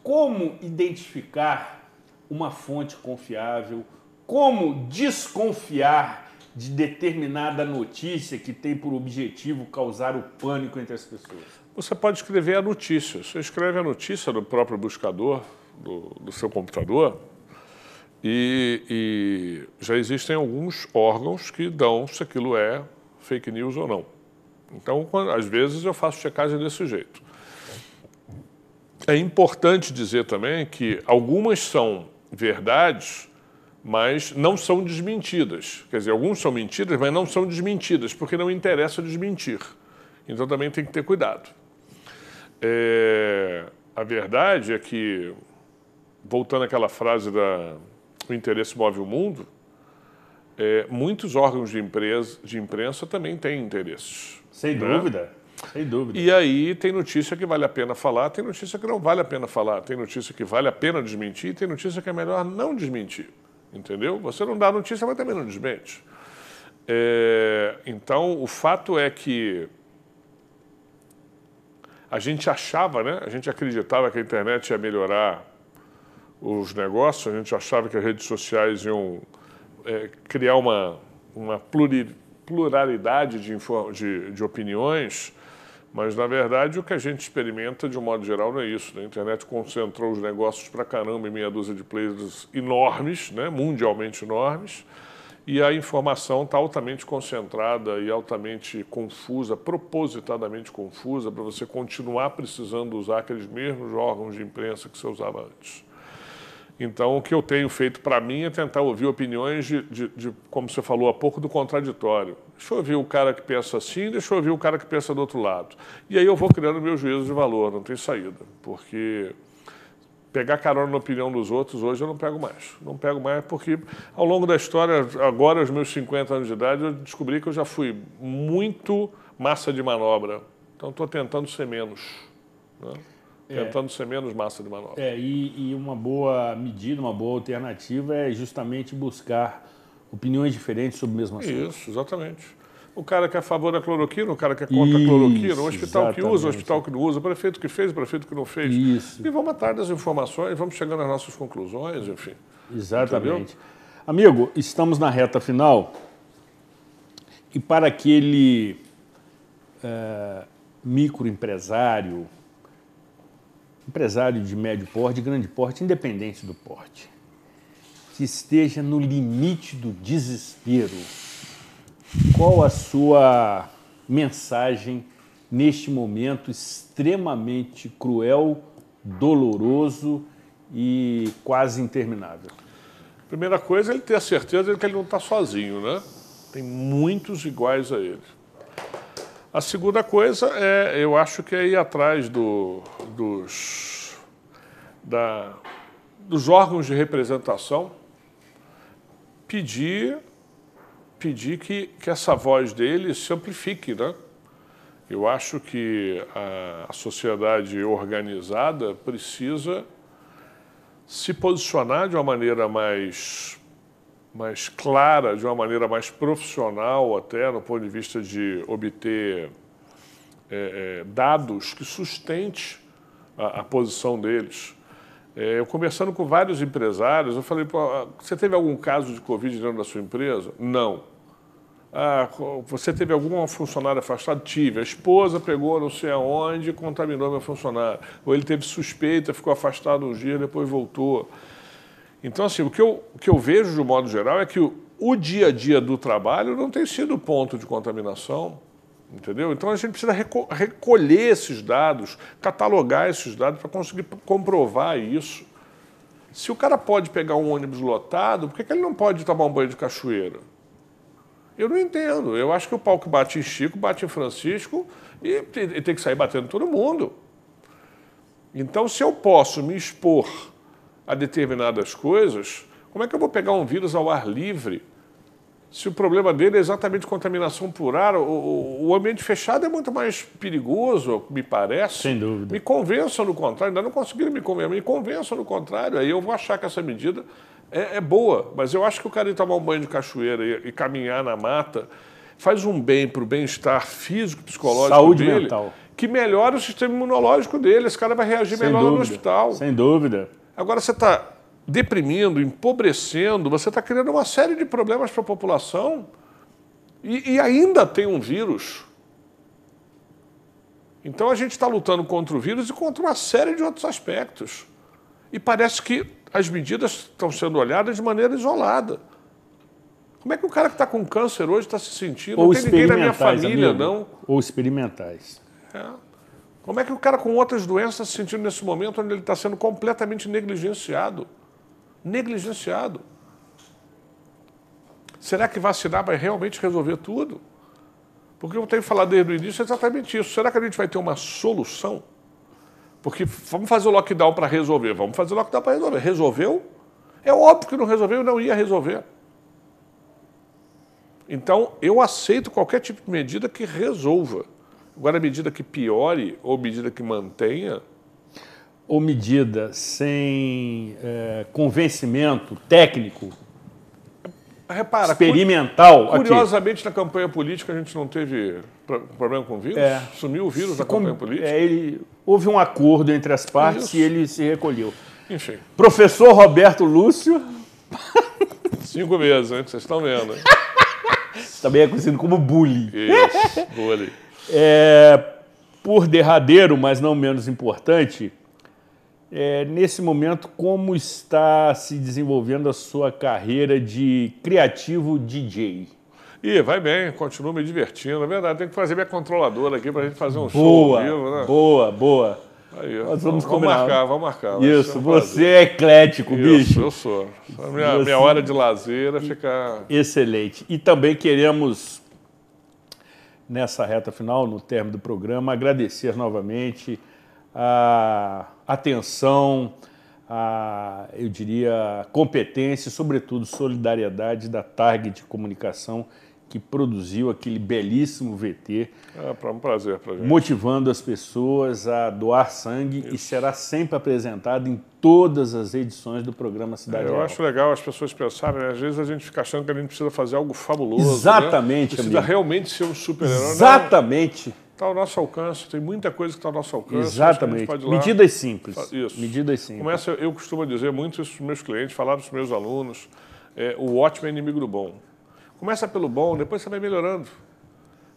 Como identificar uma fonte confiável? Como desconfiar de determinada notícia que tem por objetivo causar o pânico entre as pessoas? Você pode escrever a notícia. Você escreve a notícia no próprio buscador do, do seu computador e, e, já existem alguns órgãos que dão se aquilo é fake news ou não. Então, quando, às vezes, eu faço checagem desse jeito. É importante dizer também que algumas são verdades, mas não são desmentidas. Quer dizer, alguns são mentiras, mas não são desmentidas, porque não interessa desmentir. Então, também tem que ter cuidado. É, a verdade é que, voltando àquela frase da o interesse move o mundo, é, muitos órgãos de, empresa, de imprensa também têm interesses. Sem né? dúvida. Sem dúvida. E aí tem notícia que vale a pena falar, tem notícia que não vale a pena falar, tem notícia que vale a pena desmentir, tem notícia que é melhor não desmentir. Entendeu? Você não dá notícia, mas também não desmente. É, então, o fato é que a gente achava, né? A gente acreditava que a internet ia melhorar os negócios, a gente achava que as redes sociais iam é, criar uma, uma pluralidade de, de, de, opiniões, mas na verdade o que a gente experimenta de um modo geral não é isso. Né? A internet concentrou os negócios para caramba em meia dúzia de players enormes, né, mundialmente enormes, e a informação está altamente concentrada e altamente confusa, propositadamente confusa, para você continuar precisando usar aqueles mesmos órgãos de imprensa que você usava antes. Então, o que eu tenho feito para mim é tentar ouvir opiniões de, de, de, como você falou há pouco, do contraditório. Deixa eu ouvir o cara que pensa assim, deixa eu ouvir o cara que pensa do outro lado. E aí eu vou criando meu juízo de valor, não tem saída. Porque pegar carona na opinião dos outros hoje eu não pego mais. Não pego mais porque ao longo da história, agora aos meus 50 anos de idade, eu descobri que eu já fui muito massa de manobra. Então, estou tentando ser menos. Né? tentando é. ser menos massa de manobra. É, e, e uma boa medida, uma boa alternativa é justamente buscar opiniões diferentes sobre o mesmo assunto. Isso, exatamente. O cara que é a favor da cloroquina, o cara que é contra Isso, a cloroquina, o hospital exatamente. que usa, o hospital que não usa, o prefeito que fez, o prefeito que não fez. Isso. E vamos atrás das informações, vamos chegando às nossas conclusões, enfim. Exatamente. Entendeu? Amigo, estamos na reta final. E para aquele é, microempresário, empresário de médio porte, grande porte, independente do porte, que esteja no limite do desespero, qual a sua mensagem neste momento extremamente cruel, doloroso e quase interminável? Primeira coisa, ele ter a certeza de que ele não está sozinho, né? Tem muitos iguais a ele. A segunda coisa é, eu acho que é ir atrás do, dos, da, dos órgãos de representação, pedir, pedir que, que essa voz dele se amplifique, né? Eu acho que a, a sociedade organizada precisa se posicionar de uma maneira mais mais clara, de uma maneira mais profissional até, no ponto de vista de obter é, é, dados que sustente a, a posição deles. É, eu conversando com vários empresários, eu falei, ah, você teve algum caso de Covid dentro da sua empresa? Não. Ah, você teve algum funcionário afastado? Tive. A esposa pegou não sei aonde e contaminou meu funcionário. Ou ele teve suspeita, ficou afastado um dia, depois voltou. Então, assim, o que, eu, o que eu vejo de um modo geral é que o, o dia a dia do trabalho não tem sido ponto de contaminação, entendeu? Então a gente precisa reco recolher esses dados, catalogar esses dados para conseguir comprovar isso. Se o cara pode pegar um ônibus lotado, por que, que ele não pode tomar um banho de cachoeira? Eu não entendo. Eu acho que o pau que bate em Chico, bate em Francisco e tem que sair batendo todo mundo. Então, se eu posso me expor a determinadas coisas, como é que eu vou pegar um vírus ao ar livre? Se o problema dele é exatamente contaminação por ar, o, o ambiente fechado é muito mais perigoso, me parece. Sem dúvida. Me convençam no contrário, ainda não conseguiram me convencer, me convençam no contrário, aí eu vou achar que essa medida é, é, boa. Mas eu acho que o cara ir tomar um banho de cachoeira e, e caminhar na mata faz um bem para o bem-estar físico, psicológico Saúde dele, mental. que melhora o sistema imunológico dele. Esse cara vai reagir Sem melhor dúvida. no hospital. Sem dúvida. Agora você está deprimindo, empobrecendo, você está criando uma série de problemas para a população e, e ainda tem um vírus. Então a gente está lutando contra o vírus e contra uma série de outros aspectos. E parece que as medidas estão sendo olhadas de maneira isolada. Como é que o cara que está com câncer hoje está se sentindo? Ou não tem ninguém na minha família, amigo. não. Ou experimentais. É. Como é que o cara com outras doenças está se sentindo nesse momento onde ele está sendo completamente negligenciado? Negligenciado. Será que vacinar vai realmente resolver tudo? Porque eu tenho falado desde o início é exatamente isso. Será que a gente vai ter uma solução? Porque vamos fazer o lockdown para resolver, vamos fazer o lockdown para resolver. Resolveu? É óbvio que não resolveu, não ia resolver. Então, eu aceito qualquer tipo de medida que resolva. Agora, à medida que piore ou medida que mantenha. Ou medida sem é, convencimento técnico, Repara, experimental. Curiosamente, aqui. na campanha política, a gente não teve problema com o vírus? É. Sumiu o vírus se na campanha com... política? É, ele... Houve um acordo entre as partes Isso. e ele se recolheu. Enfim. Professor Roberto Lúcio. Cinco meses, hein? Que vocês estão vendo. Também é conhecido como bully. Isso, bully. É, por derradeiro, mas não menos importante, é, nesse momento, como está se desenvolvendo a sua carreira de criativo DJ? Ih, vai bem, continuo me divertindo. É verdade, tenho que fazer minha controladora aqui para a gente fazer um boa, show vivo, né? Boa, boa. Aí, Nós vamos, vamos combinar. marcar, vamos marcar. Isso, você é eclético, Isso, bicho. Eu sou. minha, você... minha hora de lazer é ficar. Excelente. E também queremos nessa reta final, no término do programa, agradecer novamente a atenção, a, eu diria, competência e, sobretudo, solidariedade da Target de Comunicação que produziu aquele belíssimo VT. É um prazer para gente. Motivando as pessoas a doar sangue Isso. e será sempre apresentado em todas as edições do programa Cidade é, Eu Real. acho legal as pessoas pensarem, né? às vezes a gente fica achando que a gente precisa fazer algo fabuloso. Né? Exatamente. Né? Precisa amigo. realmente ser um super-herói. Né? Exatamente. Está ao nosso alcance, tem muita coisa que está ao nosso alcance. Exatamente. Medidas simples. Isso. Medidas simples. Começa, eu costumo dizer muito isso para os meus clientes, falar para os meus alunos, é, o ótimo é inimigo do bom. Começa pelo bom, depois você vai melhorando.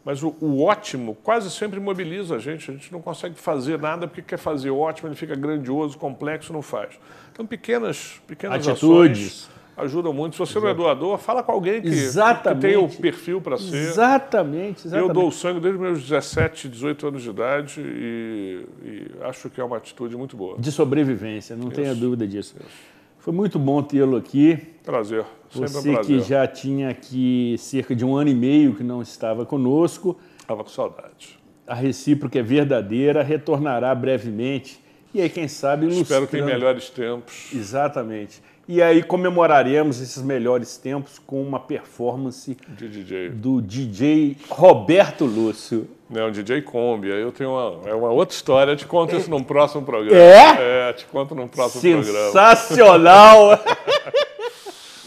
Mas o, o, ótimo quase sempre mobiliza a gente. A gente não consegue fazer nada porque quer fazer o ótimo, ele fica grandioso, complexo, não faz. Então, pequenas, pequenas Atitudes. ações ajudam muito. Se você Exato. não é doador, fala com alguém que, que tem o perfil para ser. Exatamente, exatamente. Eu dou sangue desde meus 17, 18 anos de idade e, e acho que é uma atitude muito boa. De sobrevivência, não Isso. tenha dúvida disso. Isso. Foi muito bom tê-lo aqui. Prazer, sempre Você um prazer. que já tinha aqui cerca de um ano e meio que não estava conosco. Estava com saudade. A recíproca é verdadeira, retornará brevemente. E aí, quem sabe, Espero que em melhores tempos. Exatamente. E aí comemoraremos esses melhores tempos com uma performance DJ. do DJ Roberto Lúcio. Não, é DJ Kombi. Eu tenho uma, é uma outra história. Eu te conto isso num próximo programa. É? É, te conto num próximo Sensacional. programa. Sensacional!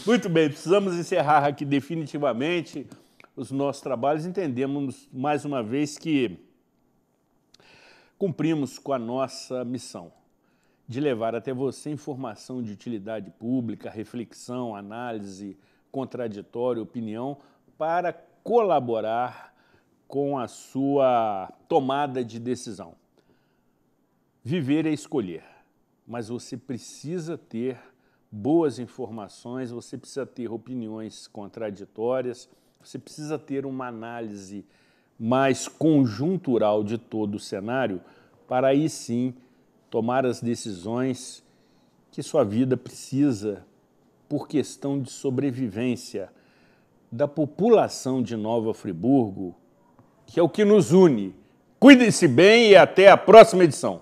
Muito bem, precisamos encerrar aqui definitivamente os nossos trabalhos. Entendemos mais uma vez que cumprimos com a nossa missão de levar até você informação de utilidade pública, reflexão, análise, contraditório, opinião, para colaborar com a sua tomada de decisão. Viver é escolher, mas você precisa ter boas informações, você precisa ter opiniões contraditórias, você precisa ter uma análise mais conjuntural de todo o cenário para aí sim tomar as decisões que sua vida precisa por questão de sobrevivência da população de Nova Friburgo, que é o que nos une. Cuide-se bem e até a próxima edição.